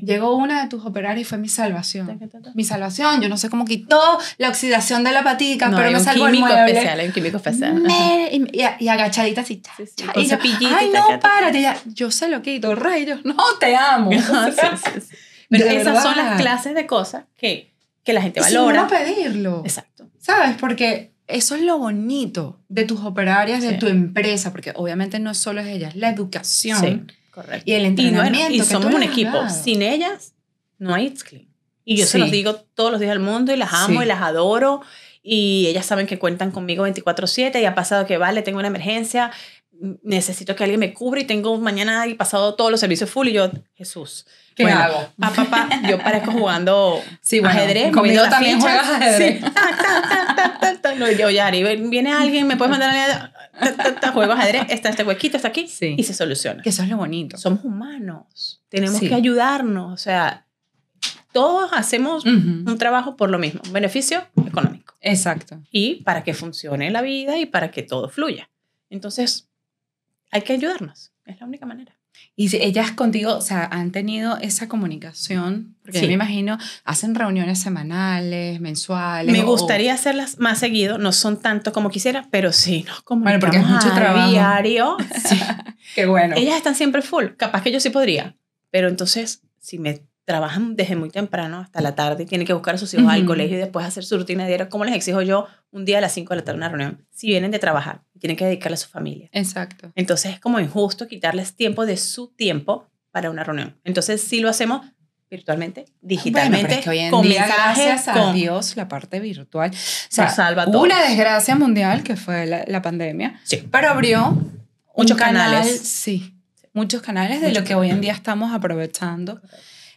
Llegó una de tus operarios y fue mi salvación. Mi salvación, yo no sé cómo quitó la oxidación de la patica, pero me salvó el mueble. Especial, un químico especial, y, y, agachadita así. Sí, y ay, no, párate. yo sé lo que quito, rayos. No, te amo. pero esas son las clases de cosas que, que la gente valora. Sin pedirlo. Exacto. ¿Sabes? Porque eso es lo bonito de tus operarias, de tu empresa, porque obviamente no solo es ellas, la educación. Sí, correcto. Y el entrenamiento. Y, somos un equipo. Sin ellas no hay It's Clean. Y yo se los digo todos los días al mundo y las amo y las adoro. Y ellas saben que cuentan conmigo 24-7 y ha pasado que, vale, tengo una emergencia, necesito que alguien me cubra y tengo mañana y pasado todos los servicios full y yo, Jesús. ¿Qué hago? yo parezco jugando sí, bueno, ajedrez. Conmigo también juegas ajedrez. Sí. no, yo, Yari, viene alguien, me puedes mandar a juego ajedrez, está este huequito, está aquí y se soluciona. Que eso es lo bonito. Somos humanos, tenemos que ayudarnos, o sea, todos hacemos un trabajo por lo mismo, beneficio económico. Exacto. Y para que funcione la vida y para que todo fluya. Entonces, hay que ayudarnos, es la única manera. Y si ellas contigo, o sea, han tenido esa comunicación, porque me imagino, hacen reuniones semanales, mensuales. Me gustaría hacerlas más seguido, no son tanto como quisiera, pero sí no como. bueno, porque es mucho trabajo. diario. Sí. Qué bueno. Ellas están siempre full, capaz que yo sí podría, pero entonces si me trabajan desde muy temprano hasta la tarde, tienen que buscar a sus hijos al colegio y después hacer su rutina diaria. ¿Cómo les exijo yo un día a las 5 de la tarde una reunión? Si vienen de trabajar, tienen que dedicarle a su familia. Exacto. Entonces es como injusto quitarles tiempo de su tiempo para una reunión. Entonces sí lo hacemos virtualmente, digitalmente, con gracias a Dios, la parte virtual. O sea, salva una desgracia mundial que fue la, pandemia, pero abrió muchos canales. sí, muchos canales de lo que hoy en día estamos aprovechando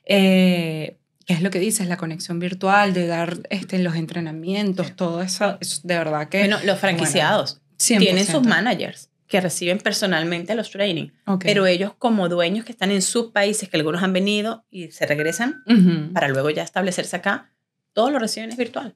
eh, es lo que dices, la conexión virtual, de dar este, los entrenamientos, todo eso, de verdad que... Bueno, los franquiciados tienen sus managers que reciben personalmente los training, pero ellos como dueños que están en sus países, que algunos han venido y se regresan para luego ya establecerse acá, todos lo reciben es virtual.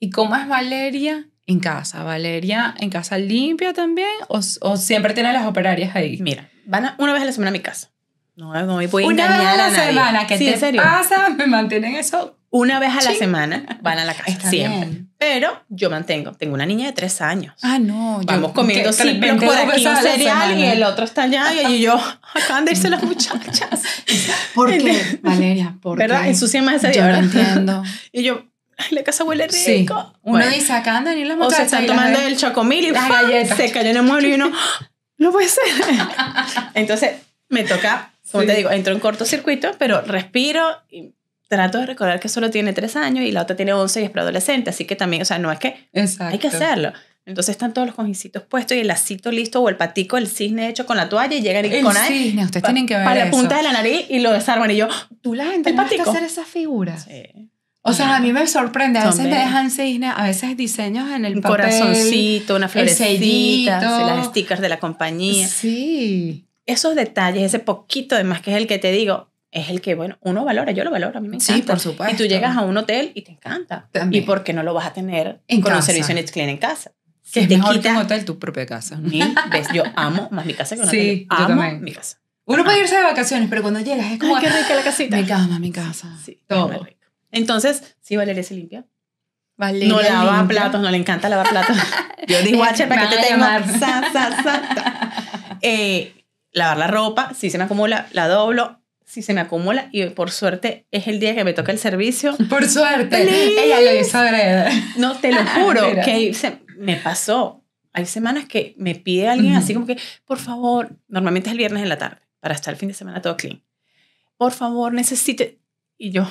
¿Y cómo es Valeria en casa? ¿Valeria en casa limpia también o, siempre tiene las operarias ahí? Mira, van una vez a la semana a mi casa. No, no me Una vez a, la semana, ¿qué te pasa? Me mantienen eso. Una vez a la semana van a la casa, siempre. Pero yo mantengo, tengo una niña de tres años. Ah, no. Vamos yo, comiendo siempre por aquí un cereal y el otro está allá y, yo, acaban de irse las muchachas. ¿Por qué, Valeria? ¿Por ¿Verdad? en su más ese día, yo entiendo. Y yo, la casa huele rico. Uno dice, acaban de venir las muchachas. O se están tomando el chocomil y se cayó en el mueble y uno, no ¡Ah! puede ser. Entonces, me toca como te digo, entro en cortocircuito, pero respiro y trato de recordar que solo tiene tres años y la otra tiene 11 y es preadolescente, así que también, o sea, no es que Exacto. hay que hacerlo. Entonces están todos los conjicitos puestos y el lacito listo o el patico, el cisne hecho con la toalla y llegan y el con ahí. ustedes tienen que ver Para la punta de la nariz y lo desarman. Y yo, tú la gente que hacer esas figuras. Sí. O sea, a mí me sorprende. A veces me dejan cisne, a veces diseños en el papel. Un corazoncito, una florecita, las stickers de la compañía. Sí esos detalles, ese poquito de más que es el que te digo, es el que, bueno, uno valora, yo lo valoro, a mí me encanta. Sí, por supuesto. Y tú llegas a un hotel y te encanta. También. ¿Y por qué no lo vas a tener en con casa. un servicio clean en casa? Que es te mejor quita que un hotel, tu propia casa. ni Yo amo más mi casa que un hotel. Sí, amo mi casa. Uno puede irse de vacaciones, pero cuando llegas es como... Ay, qué rica la casita. Mi cama, mi casa. Sí, todo. Entonces, sí, Valeria se limpia. Valeria no lava platos, no le encanta lavar platos. yo digo watcher, para que te tengo. Eh, lavar la ropa, si se me acumula, la doblo, si se me acumula y por suerte es el día que me toca el servicio. Por suerte. Ella lo hizo No, te lo juro que me pasó. Hay semanas que me pide alguien así como que, por favor, normalmente es el viernes en la tarde para estar el fin de semana todo clean. Por favor, necesite. Y yo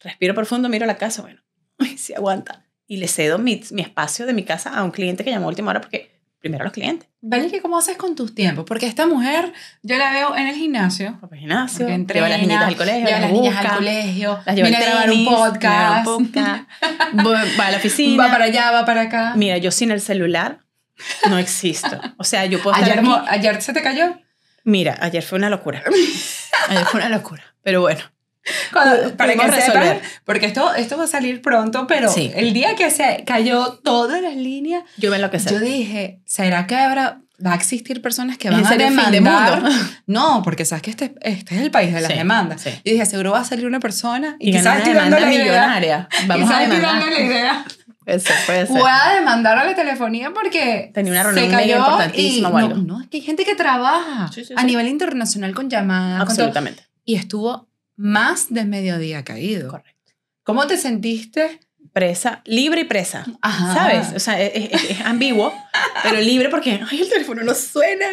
respiro profundo, miro la casa, bueno, si aguanta. Y le cedo mi, mi espacio de mi casa a un cliente que llamó a última hora porque primero los clientes. Vale, que cómo haces con tus tiempos, porque esta mujer yo la veo en el gimnasio. En el gimnasio. lleva a las niñitas al colegio. Lleva a las niñas al colegio. Las lleva a grabar un podcast. Un podcast va a la oficina. Va para allá, va para acá. Mira, yo sin el celular no existo. O sea, yo puedo estar aquí. ¿Ayer se te cayó? Mira, ayer fue una locura. Ayer fue una locura. Pero bueno, para que sepan, porque esto, esto va a salir pronto, pero el día que se cayó todas las líneas, yo me sé. Yo dije, ¿será que habrá, va a existir personas que van a demandar? No, porque sabes que este, este es el país de las demandas. Yo Y dije, seguro va a salir una persona y, y quizás tirando la millonaria. Idea. Vamos a demandar. la idea. Eso puede ser. Voy a demandar a la telefonía porque tenía una reunión se cayó importantísima. No, no, es que hay gente que trabaja a nivel internacional con llamadas. Absolutamente. y estuvo más de mediodía caído. Correcto. ¿Cómo te sentiste? Presa, libre y presa, ¿sabes? O sea, es, ambiguo, pero libre porque Ay, el teléfono no suena,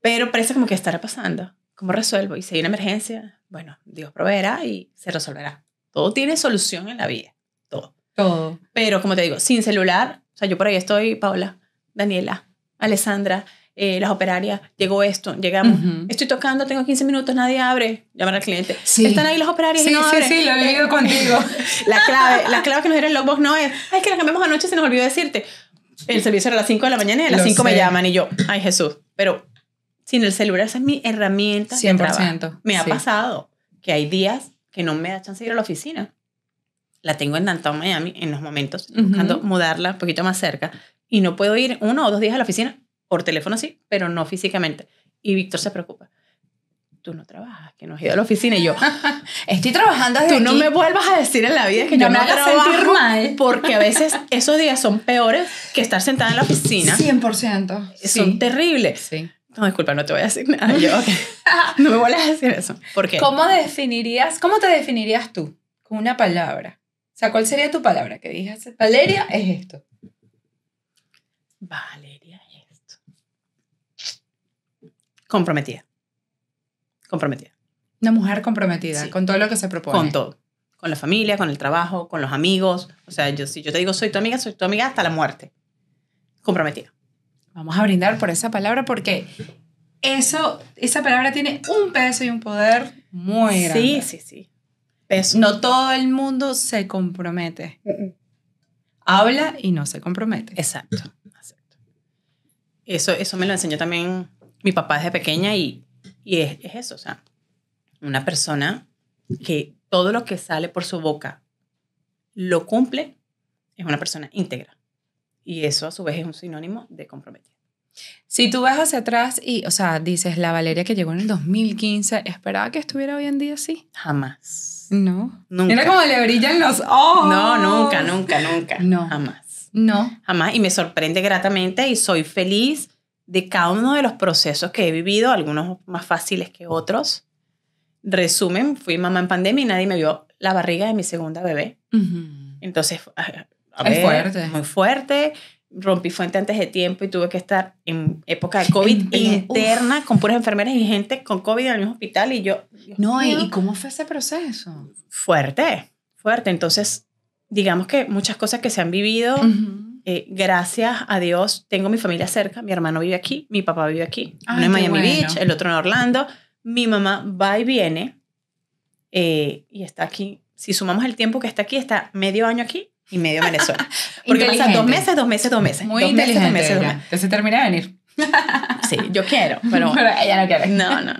pero presa como que estará pasando. ¿Cómo resuelvo? Y si hay una emergencia, bueno, Dios proveerá y se resolverá. Todo tiene solución en la vida, todo. Todo. Pero como te digo, sin celular, o sea, yo por ahí estoy, Paula, Daniela, Alessandra, eh, las operarias, llegó esto, llegamos, estoy tocando, tengo 15 minutos, nadie abre, llamar al cliente. Están ahí las operarias. y no sí, sí, lo he vivido eh, contigo. la clave, la clave que nos dieron los box no es, ay, es que la cambiamos anoche, se nos olvidó decirte. El servicio era a las 5 de la mañana y a las 5 me llaman y yo, ay Jesús, pero sin el celular esa es mi herramienta. 100%. Me ha pasado que hay días que no me da chance de ir a la oficina. La tengo en Downtown Miami en los momentos, buscando mudarla un poquito más cerca y no puedo ir uno o dos días a la oficina por teléfono sí, pero no físicamente. Y Víctor se preocupa. Tú no trabajas, que no has ido a la oficina. Y yo, estoy trabajando Tú no me vuelvas a decir en la vida que no yo me haga sentir mal. Porque a veces esos días son peores que estar sentada en la oficina. 100%. Son terribles. Sí. No, disculpa, no te voy a decir nada. No me vuelvas a decir eso. ¿Por qué? ¿Cómo definirías, cómo te definirías tú con una palabra? O sea, ¿cuál sería tu palabra que dijeras? Valeria es esto. Vale. comprometida. Comprometida. Una mujer comprometida con todo lo que se propone. Con todo. Con la familia, con el trabajo, con los amigos. O sea, yo, si yo te digo soy tu amiga, soy tu amiga hasta la muerte. Comprometida. Vamos a brindar por esa palabra porque eso, esa palabra tiene un peso y un poder muy grande. Sí, sí, sí. Peso. No todo el mundo se compromete. Habla y no se compromete. Exacto. Exacto. Eso, eso me lo enseñó también mi papá desde pequeña y, y es, es eso, o sea, una persona que todo lo que sale por su boca lo cumple, es una persona íntegra. Y eso a su vez es un sinónimo de comprometida. Si tú vas hacia atrás y, o sea, dices, la Valeria que llegó en el 2015, ¿esperaba que estuviera hoy en día así? Jamás. No. Nunca. Era como le brillan los ojos. No, nunca, nunca, nunca. No. Jamás. No. Jamás. Y me sorprende gratamente y soy feliz de cada uno de los procesos que he vivido, algunos más fáciles que otros. Resumen, fui mamá en pandemia y nadie me vio la barriga de mi segunda bebé. Entonces, ah, fuerte. Muy fuerte. Rompí fuente antes de tiempo y tuve que estar en época de COVID interna con puras enfermeras y gente con COVID en el hospital y yo... no, ¿y cómo fue ese proceso? Fuerte, fuerte. Entonces, digamos que muchas cosas que se han vivido... Eh, gracias a Dios, tengo mi familia cerca. Mi hermano vive aquí, mi papá vive aquí. uno en Miami Beach, el otro en Orlando. Mi mamá va y viene eh, y está aquí. Si sumamos el tiempo que está aquí, está medio año aquí y medio en Venezuela. Porque pasa dos meses, dos meses, dos meses. Muy inteligente. Entonces termina de venir. sí, yo quiero, pero, pero ella no quiere. No, no.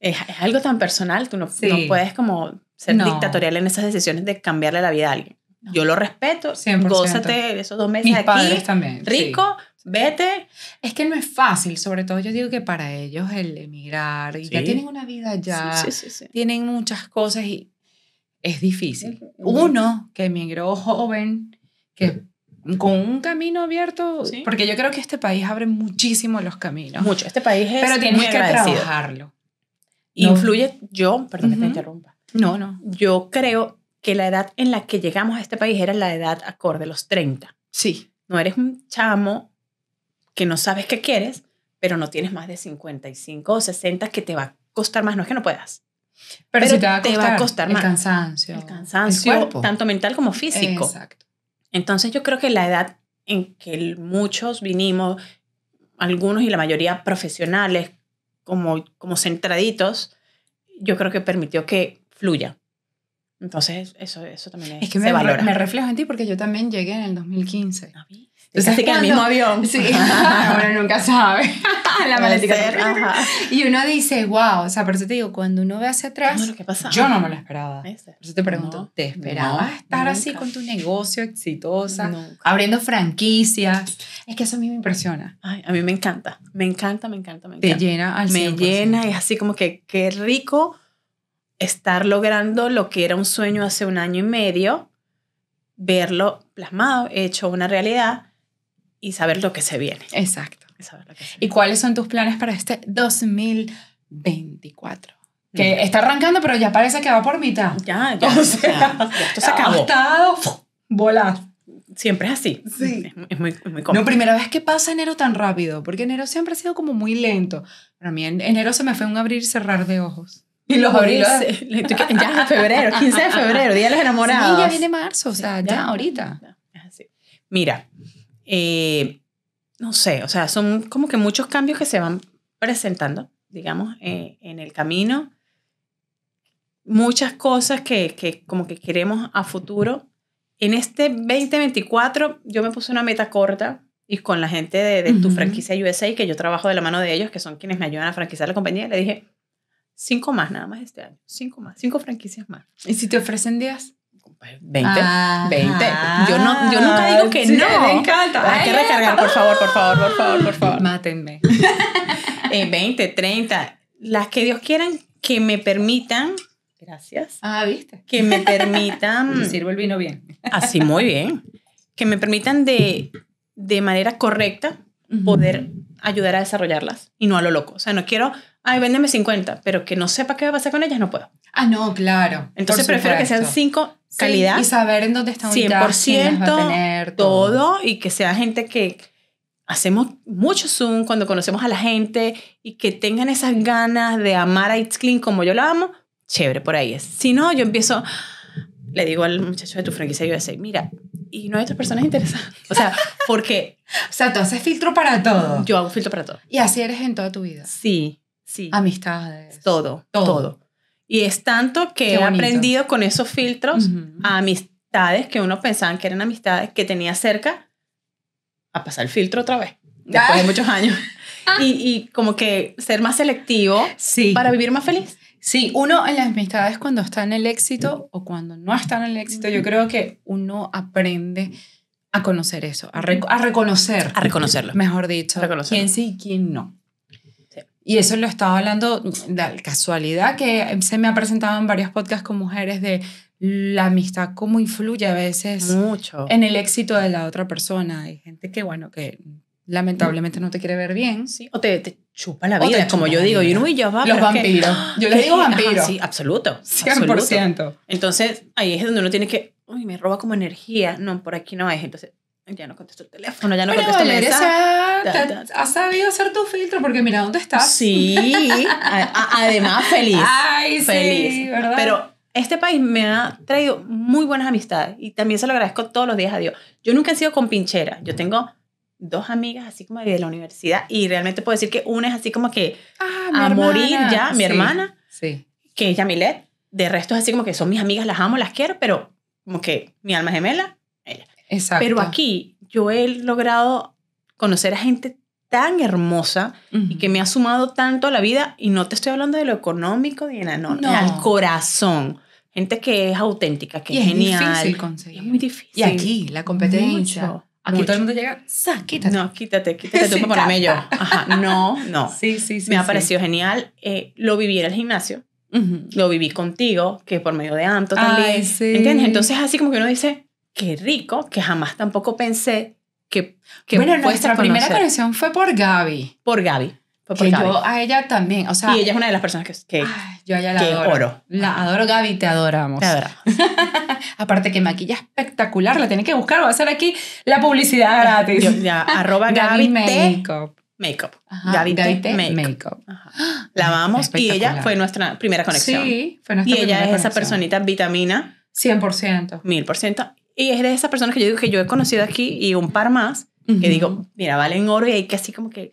Es, algo tan personal, tú no, puedes como ser dictatorial en esas decisiones de cambiarle la vida a alguien. Yo lo respeto. 100%. Gózate esos dos meses Mis aquí, padres también. Rico, vete. Es que no es fácil, sobre todo yo digo que para ellos el emigrar, y ya tienen una vida ya, tienen muchas cosas y es difícil. Uno que emigró joven, que con un camino abierto, porque yo creo que este país abre muchísimo los caminos. Mucho, este país es Pero tienes que trabajarlo. Influye, yo, perdón que te interrumpa. No, no. Yo creo, que la edad en la que llegamos a este país era la edad acorde, los 30. Sí. No eres un chamo que no sabes qué quieres, pero no tienes más de 55 o 60 que te va a costar más. No es que no puedas. Pero, te, va a costar, más. el Cansancio, el cansancio. Tanto mental como físico. Exacto. Entonces yo creo que la edad en que muchos vinimos, algunos y la mayoría profesionales, como, como centraditos, yo creo que permitió que fluya. Entonces, eso, eso también es. Es que me, valora. me reflejo en ti porque yo también llegué en el 2015. ¿A Entonces, así que el mismo avión. Sí, ahora nunca sabes. La maletica. Y uno dice, wow, o sea, por eso te digo, cuando uno ve hacia atrás, yo no me lo esperaba. Por eso te pregunto, ¿te esperabas estar así con tu negocio exitosa, abriendo franquicias? Es que eso a mí me impresiona. a mí me encanta, me encanta, me encanta, me encanta. Te llena al 100%. Me llena, es así como que qué rico estar logrando lo que era un sueño hace un año y medio, verlo plasmado, hecho una realidad y saber lo que se viene. Exacto. Y, cuáles son tus planes para este 2024? Que está arrancando, pero ya parece que va por mitad. Ya, ya. O sea, esto se Siempre es así. Sí. Es muy, es No, primera vez que pasa enero tan rápido, porque enero siempre ha sido como muy lento. Para mí enero se me fue un abrir y cerrar de ojos. Y los ahorita ¿eh? Ya, febrero, 15 de febrero, Día de los Enamorados. Sí, ya viene marzo, o sea, ya, ahorita. Ah, Mira, eh, no sé, o sea, son como que muchos cambios que se van presentando, digamos, eh, en el camino. Muchas cosas que, que como que queremos a futuro. En este 2024 yo me puse una meta corta, y con la gente de, tu franquicia USA, que yo trabajo de la mano de ellos, que son quienes me ayudan a franquiciar la compañía, le dije, Cinco más nada más este año. Cinco más. Cinco franquicias más. ¿Y si te ofrecen días 20. veinte 20. Ah. Ah. Yo, no, yo nunca digo que no. Me encanta. Hay que recargar, por favor, por favor, por favor, por favor. Mátenme. eh, 20, 30. Las que Dios quieran que me permitan. Gracias. Ah, viste. Que me permitan. me sirvo el vino bien. así, muy bien. Que me permitan de, de manera correcta poder ayudar a desarrollarlas y no a lo loco. O sea, no quiero ay, véndeme 50, pero que no sepa qué va a pasar con ellas, no puedo. Ah, no, claro. Entonces prefiero que sean 5 calidad. y saber en dónde están 100%, todo. y que sea gente que hacemos mucho Zoom cuando conocemos a la gente y que tengan esas ganas de amar a It's Clean como yo la amo, chévere, por ahí es. Si no, yo empiezo, le digo al muchacho de tu franquicia yo digo, mira, y no hay otras personas interesadas. O sea, porque... o sea, tú haces filtro para todo. Yo hago filtro para todo. Y así eres en toda tu vida. Sí. Amistades. Todo, todo. Y es tanto que he aprendido con esos filtros a amistades que uno pensaba que eran amistades que tenía cerca, a pasar el filtro otra vez, después de ah. muchos años. Ah. Y, como que ser más selectivo para vivir más feliz. Sí, uno en las amistades cuando está en el éxito o cuando no está en el éxito, yo creo que uno aprende a conocer eso, a, reconocer. reconocerlo. Mejor dicho, quién sí y quién no. Y eso lo estaba hablando, de casualidad que se me ha presentado en varios podcasts con mujeres de la amistad, cómo influye a veces Mucho. en el éxito de la otra persona. Hay gente que, bueno, que lamentablemente no te quiere ver bien. Sí, o te, te chupa la vida, como yo digo. yo no, Los vampiros. yo les digo vampiros. Sí, absoluto. 100%. Absoluto. Entonces, ahí es donde uno tiene que, uy, me roba como energía. No, por aquí no es. Entonces, ya no contestó el teléfono, ya no contestó. contesto teléfono. Ha, sabido hacer tu filtro porque mira dónde estás. Sí, además feliz. Ay, feliz. ¿verdad? Pero este país me ha traído muy buenas amistades y también se lo agradezco todos los días a Dios. Yo nunca he sido con pinchera yo tengo dos amigas así como de la universidad y realmente puedo decir que una es así como que ah, a morir ya, mi hermana, sí. que es Yamilet, de resto es así como que son mis amigas, las amo, las quiero, pero como que mi alma gemela Exacto. Pero aquí yo he logrado conocer a gente tan hermosa y que me ha sumado tanto a la vida, y no te estoy hablando de lo económico Diana. no, no. al corazón. Gente que es auténtica, que es, genial. Es difícil conseguir. es muy difícil. Y aquí la competencia. aquí todo el mundo llega, Sa, quítate. No, quítate, quítate tú para ponerme yo. Ajá, no, no. Sí, sí, sí. Me ha parecido genial. Eh, lo viví en el gimnasio. Lo viví contigo, que por medio de Anto también. Ay, sí. ¿Entiendes? Entonces, así como que uno dice, qué rico, que jamás tampoco pensé que... bueno, nuestra primera conexión fue por Gaby. Por Gaby. yo a ella también, o sea... Y ella es una de las personas que... yo la adoro. Oro. La adoro, Gaby, te adoramos. Te Aparte que maquilla espectacular, la tienes que buscar, va a ser aquí la publicidad gratis. arroba Gaby, Makeup. Makeup. Gaby, Makeup. La amamos y ella fue nuestra primera conexión. Sí, fue nuestra primera conexión. Y ella es esa personita vitamina. 100%. 1000%. Y es de esas personas que yo digo que yo he conocido aquí y un par más, que digo, mira, valen oro y hay que así como que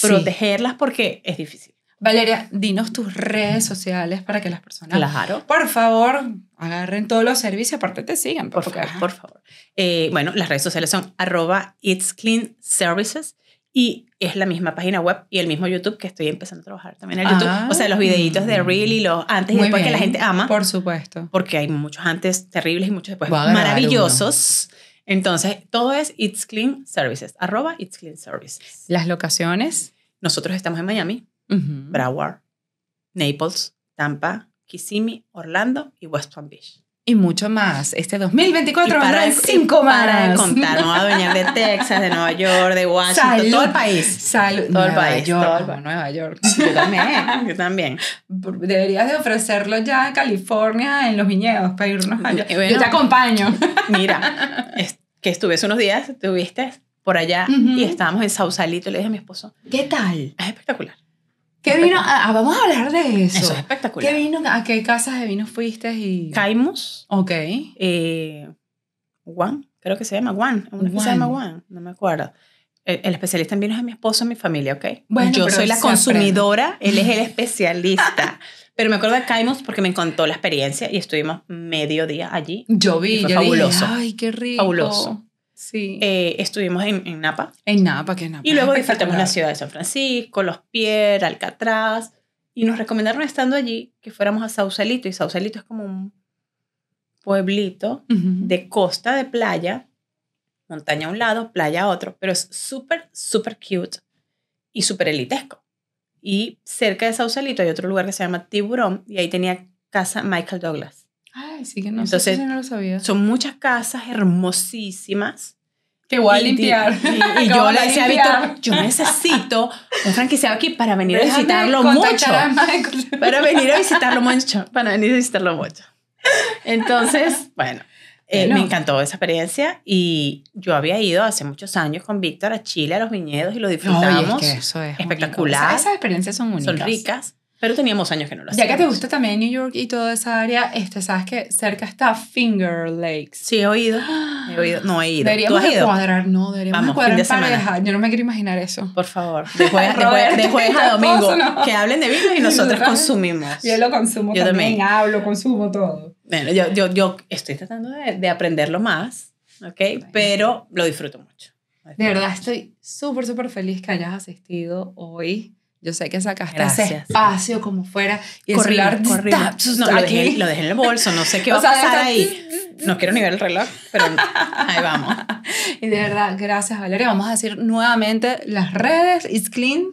protegerlas porque es difícil. Valeria, dinos tus redes sociales para que las personas, claro. por favor, agarren todos los servicios, aparte te sigan. Pues, por, favor, por eh, bueno, las redes sociales son arroba It's Clean Services. Y es la misma página web y el mismo YouTube que estoy empezando a trabajar también en YouTube. o sea, los ah. videitos de Reel y los antes y después que la gente ama. Por supuesto. Porque hay muchos antes terribles y muchos después maravillosos. Entonces, todo es It's Clean Services, arroba It's Clean Services. Las locaciones. Nosotros estamos en Miami, Broward, Naples, Tampa, Kissimmee, Orlando y West Palm Beach. Y mucho más. Este 2024 para el 5 Para contar, a venir de Texas, de Nueva York, de Washington, todo el país. Salud. Todo el país. Nueva York. Yo también. Yo también. Deberías de ofrecerlo ya en California, en los viñedos, para irnos allá. Yo te acompaño. Mira, que estuve unos días, estuviste por allá y estábamos en Sausalito le dije a mi esposo. ¿Qué tal? Es espectacular. ¿Qué vino? vamos a hablar de eso. es espectacular. ¿Qué vino? ¿A qué casas de vino fuiste? Y... Caimus. Ok. Eh, Juan, creo que se llama Juan. se llama Juan, no me acuerdo. Eh, el, especialista en vinos es mi esposo, mi familia, ¿ok? Bueno, yo soy la consumidora, él es el especialista. pero me acuerdo de Caimus porque me contó la experiencia y estuvimos medio día allí. Yo vi, fabuloso. ay, qué rico. Fabuloso. Sí. Eh, estuvimos en, Napa. En Napa, que es Napa. Y luego disfrutamos la ciudad de San Francisco, Los Pier, Alcatraz. Y nos recomendaron estando allí que fuéramos a Sausalito. Y Sausalito es como un pueblito de costa, de playa, montaña a un lado, playa a otro, pero es súper, súper cute y súper elitesco. Y cerca de Sausalito hay otro lugar que se llama Tiburón y ahí tenía casa Michael Douglas que no Entonces, no lo sabía. Son muchas casas hermosísimas. Que voy a limpiar. Y, yo le decía a Víctor, yo necesito un franquiciado aquí para venir a visitarlo mucho. para venir a visitarlo mucho. Para venir a visitarlo mucho. Entonces, eh, bueno. Me encantó esa experiencia y yo había ido hace muchos años con Víctor a Chile, a los viñedos y lo disfrutamos. que eso es espectacular. esas experiencias son únicas. Son ricas. Pero teníamos años que no lo hacíamos. Ya que te gusta también New York y toda esa área, este, sabes que cerca está Finger Lakes. Sí, he oído. He oído. No he ido. ¿Tú has ido? cuadrar, no, deberíamos cuadrar de Yo no me quiero imaginar eso. Por favor, de jueves, de a domingo. Que hablen de vino y nosotros consumimos. Yo lo consumo yo también. Hablo, consumo todo. Bueno, yo, yo, estoy tratando de, de aprenderlo más, ¿ok? okay. Pero lo disfruto mucho. De verdad, estoy súper, súper feliz que hayas asistido hoy. Yo sé que sacaste ese espacio como fuera y el No, lo, dejé, lo, dejé, en el bolso, no sé qué va a pasar ahí. No quiero ni ver el reloj, pero ahí vamos. Y de verdad, gracias Valeria. Vamos a decir nuevamente las redes, It's Clean.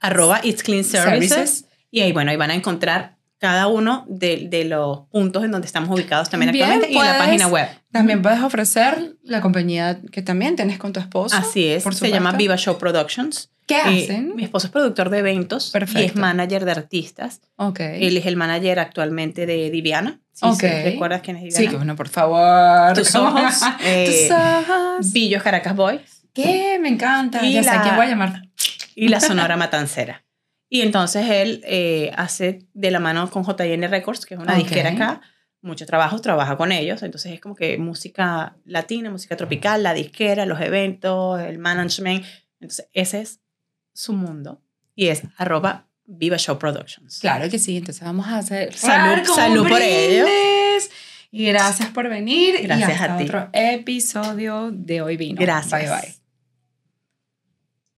Arroba It's Clean Services. Y ahí, bueno, ahí van a encontrar cada uno de, de los puntos en donde estamos ubicados también actualmente y la página web. También puedes ofrecer la compañía que también tienes con tu esposo. Así es, por se llama Viva Show Productions. ¿Qué eh, hacen? mi esposo es productor de eventos y es manager de artistas. Okay. Él es el manager actualmente de Diviana. Si ¿Recuerdas quién es Diviana? Sí, bueno, por favor. Tus ojos. Eh, ojos. Billos Caracas Boys. ¿Qué? Me encanta. Y ya la, sé quién voy a llamar. Y la Sonora Matancera. Y entonces él eh, hace de la mano con JN Records, que es una disquera acá, Mucho trabajo, trabaja con ellos. Entonces es como que música latina, música tropical, la disquera, los eventos, el management. Entonces ese es su mundo y es arroba Viva Show Productions. Claro que sí, entonces vamos a hacer salud, salud por ellos. Y gracias por venir. Gracias y a ti. Otro episodio de hoy vino. Gracias. Bye bye.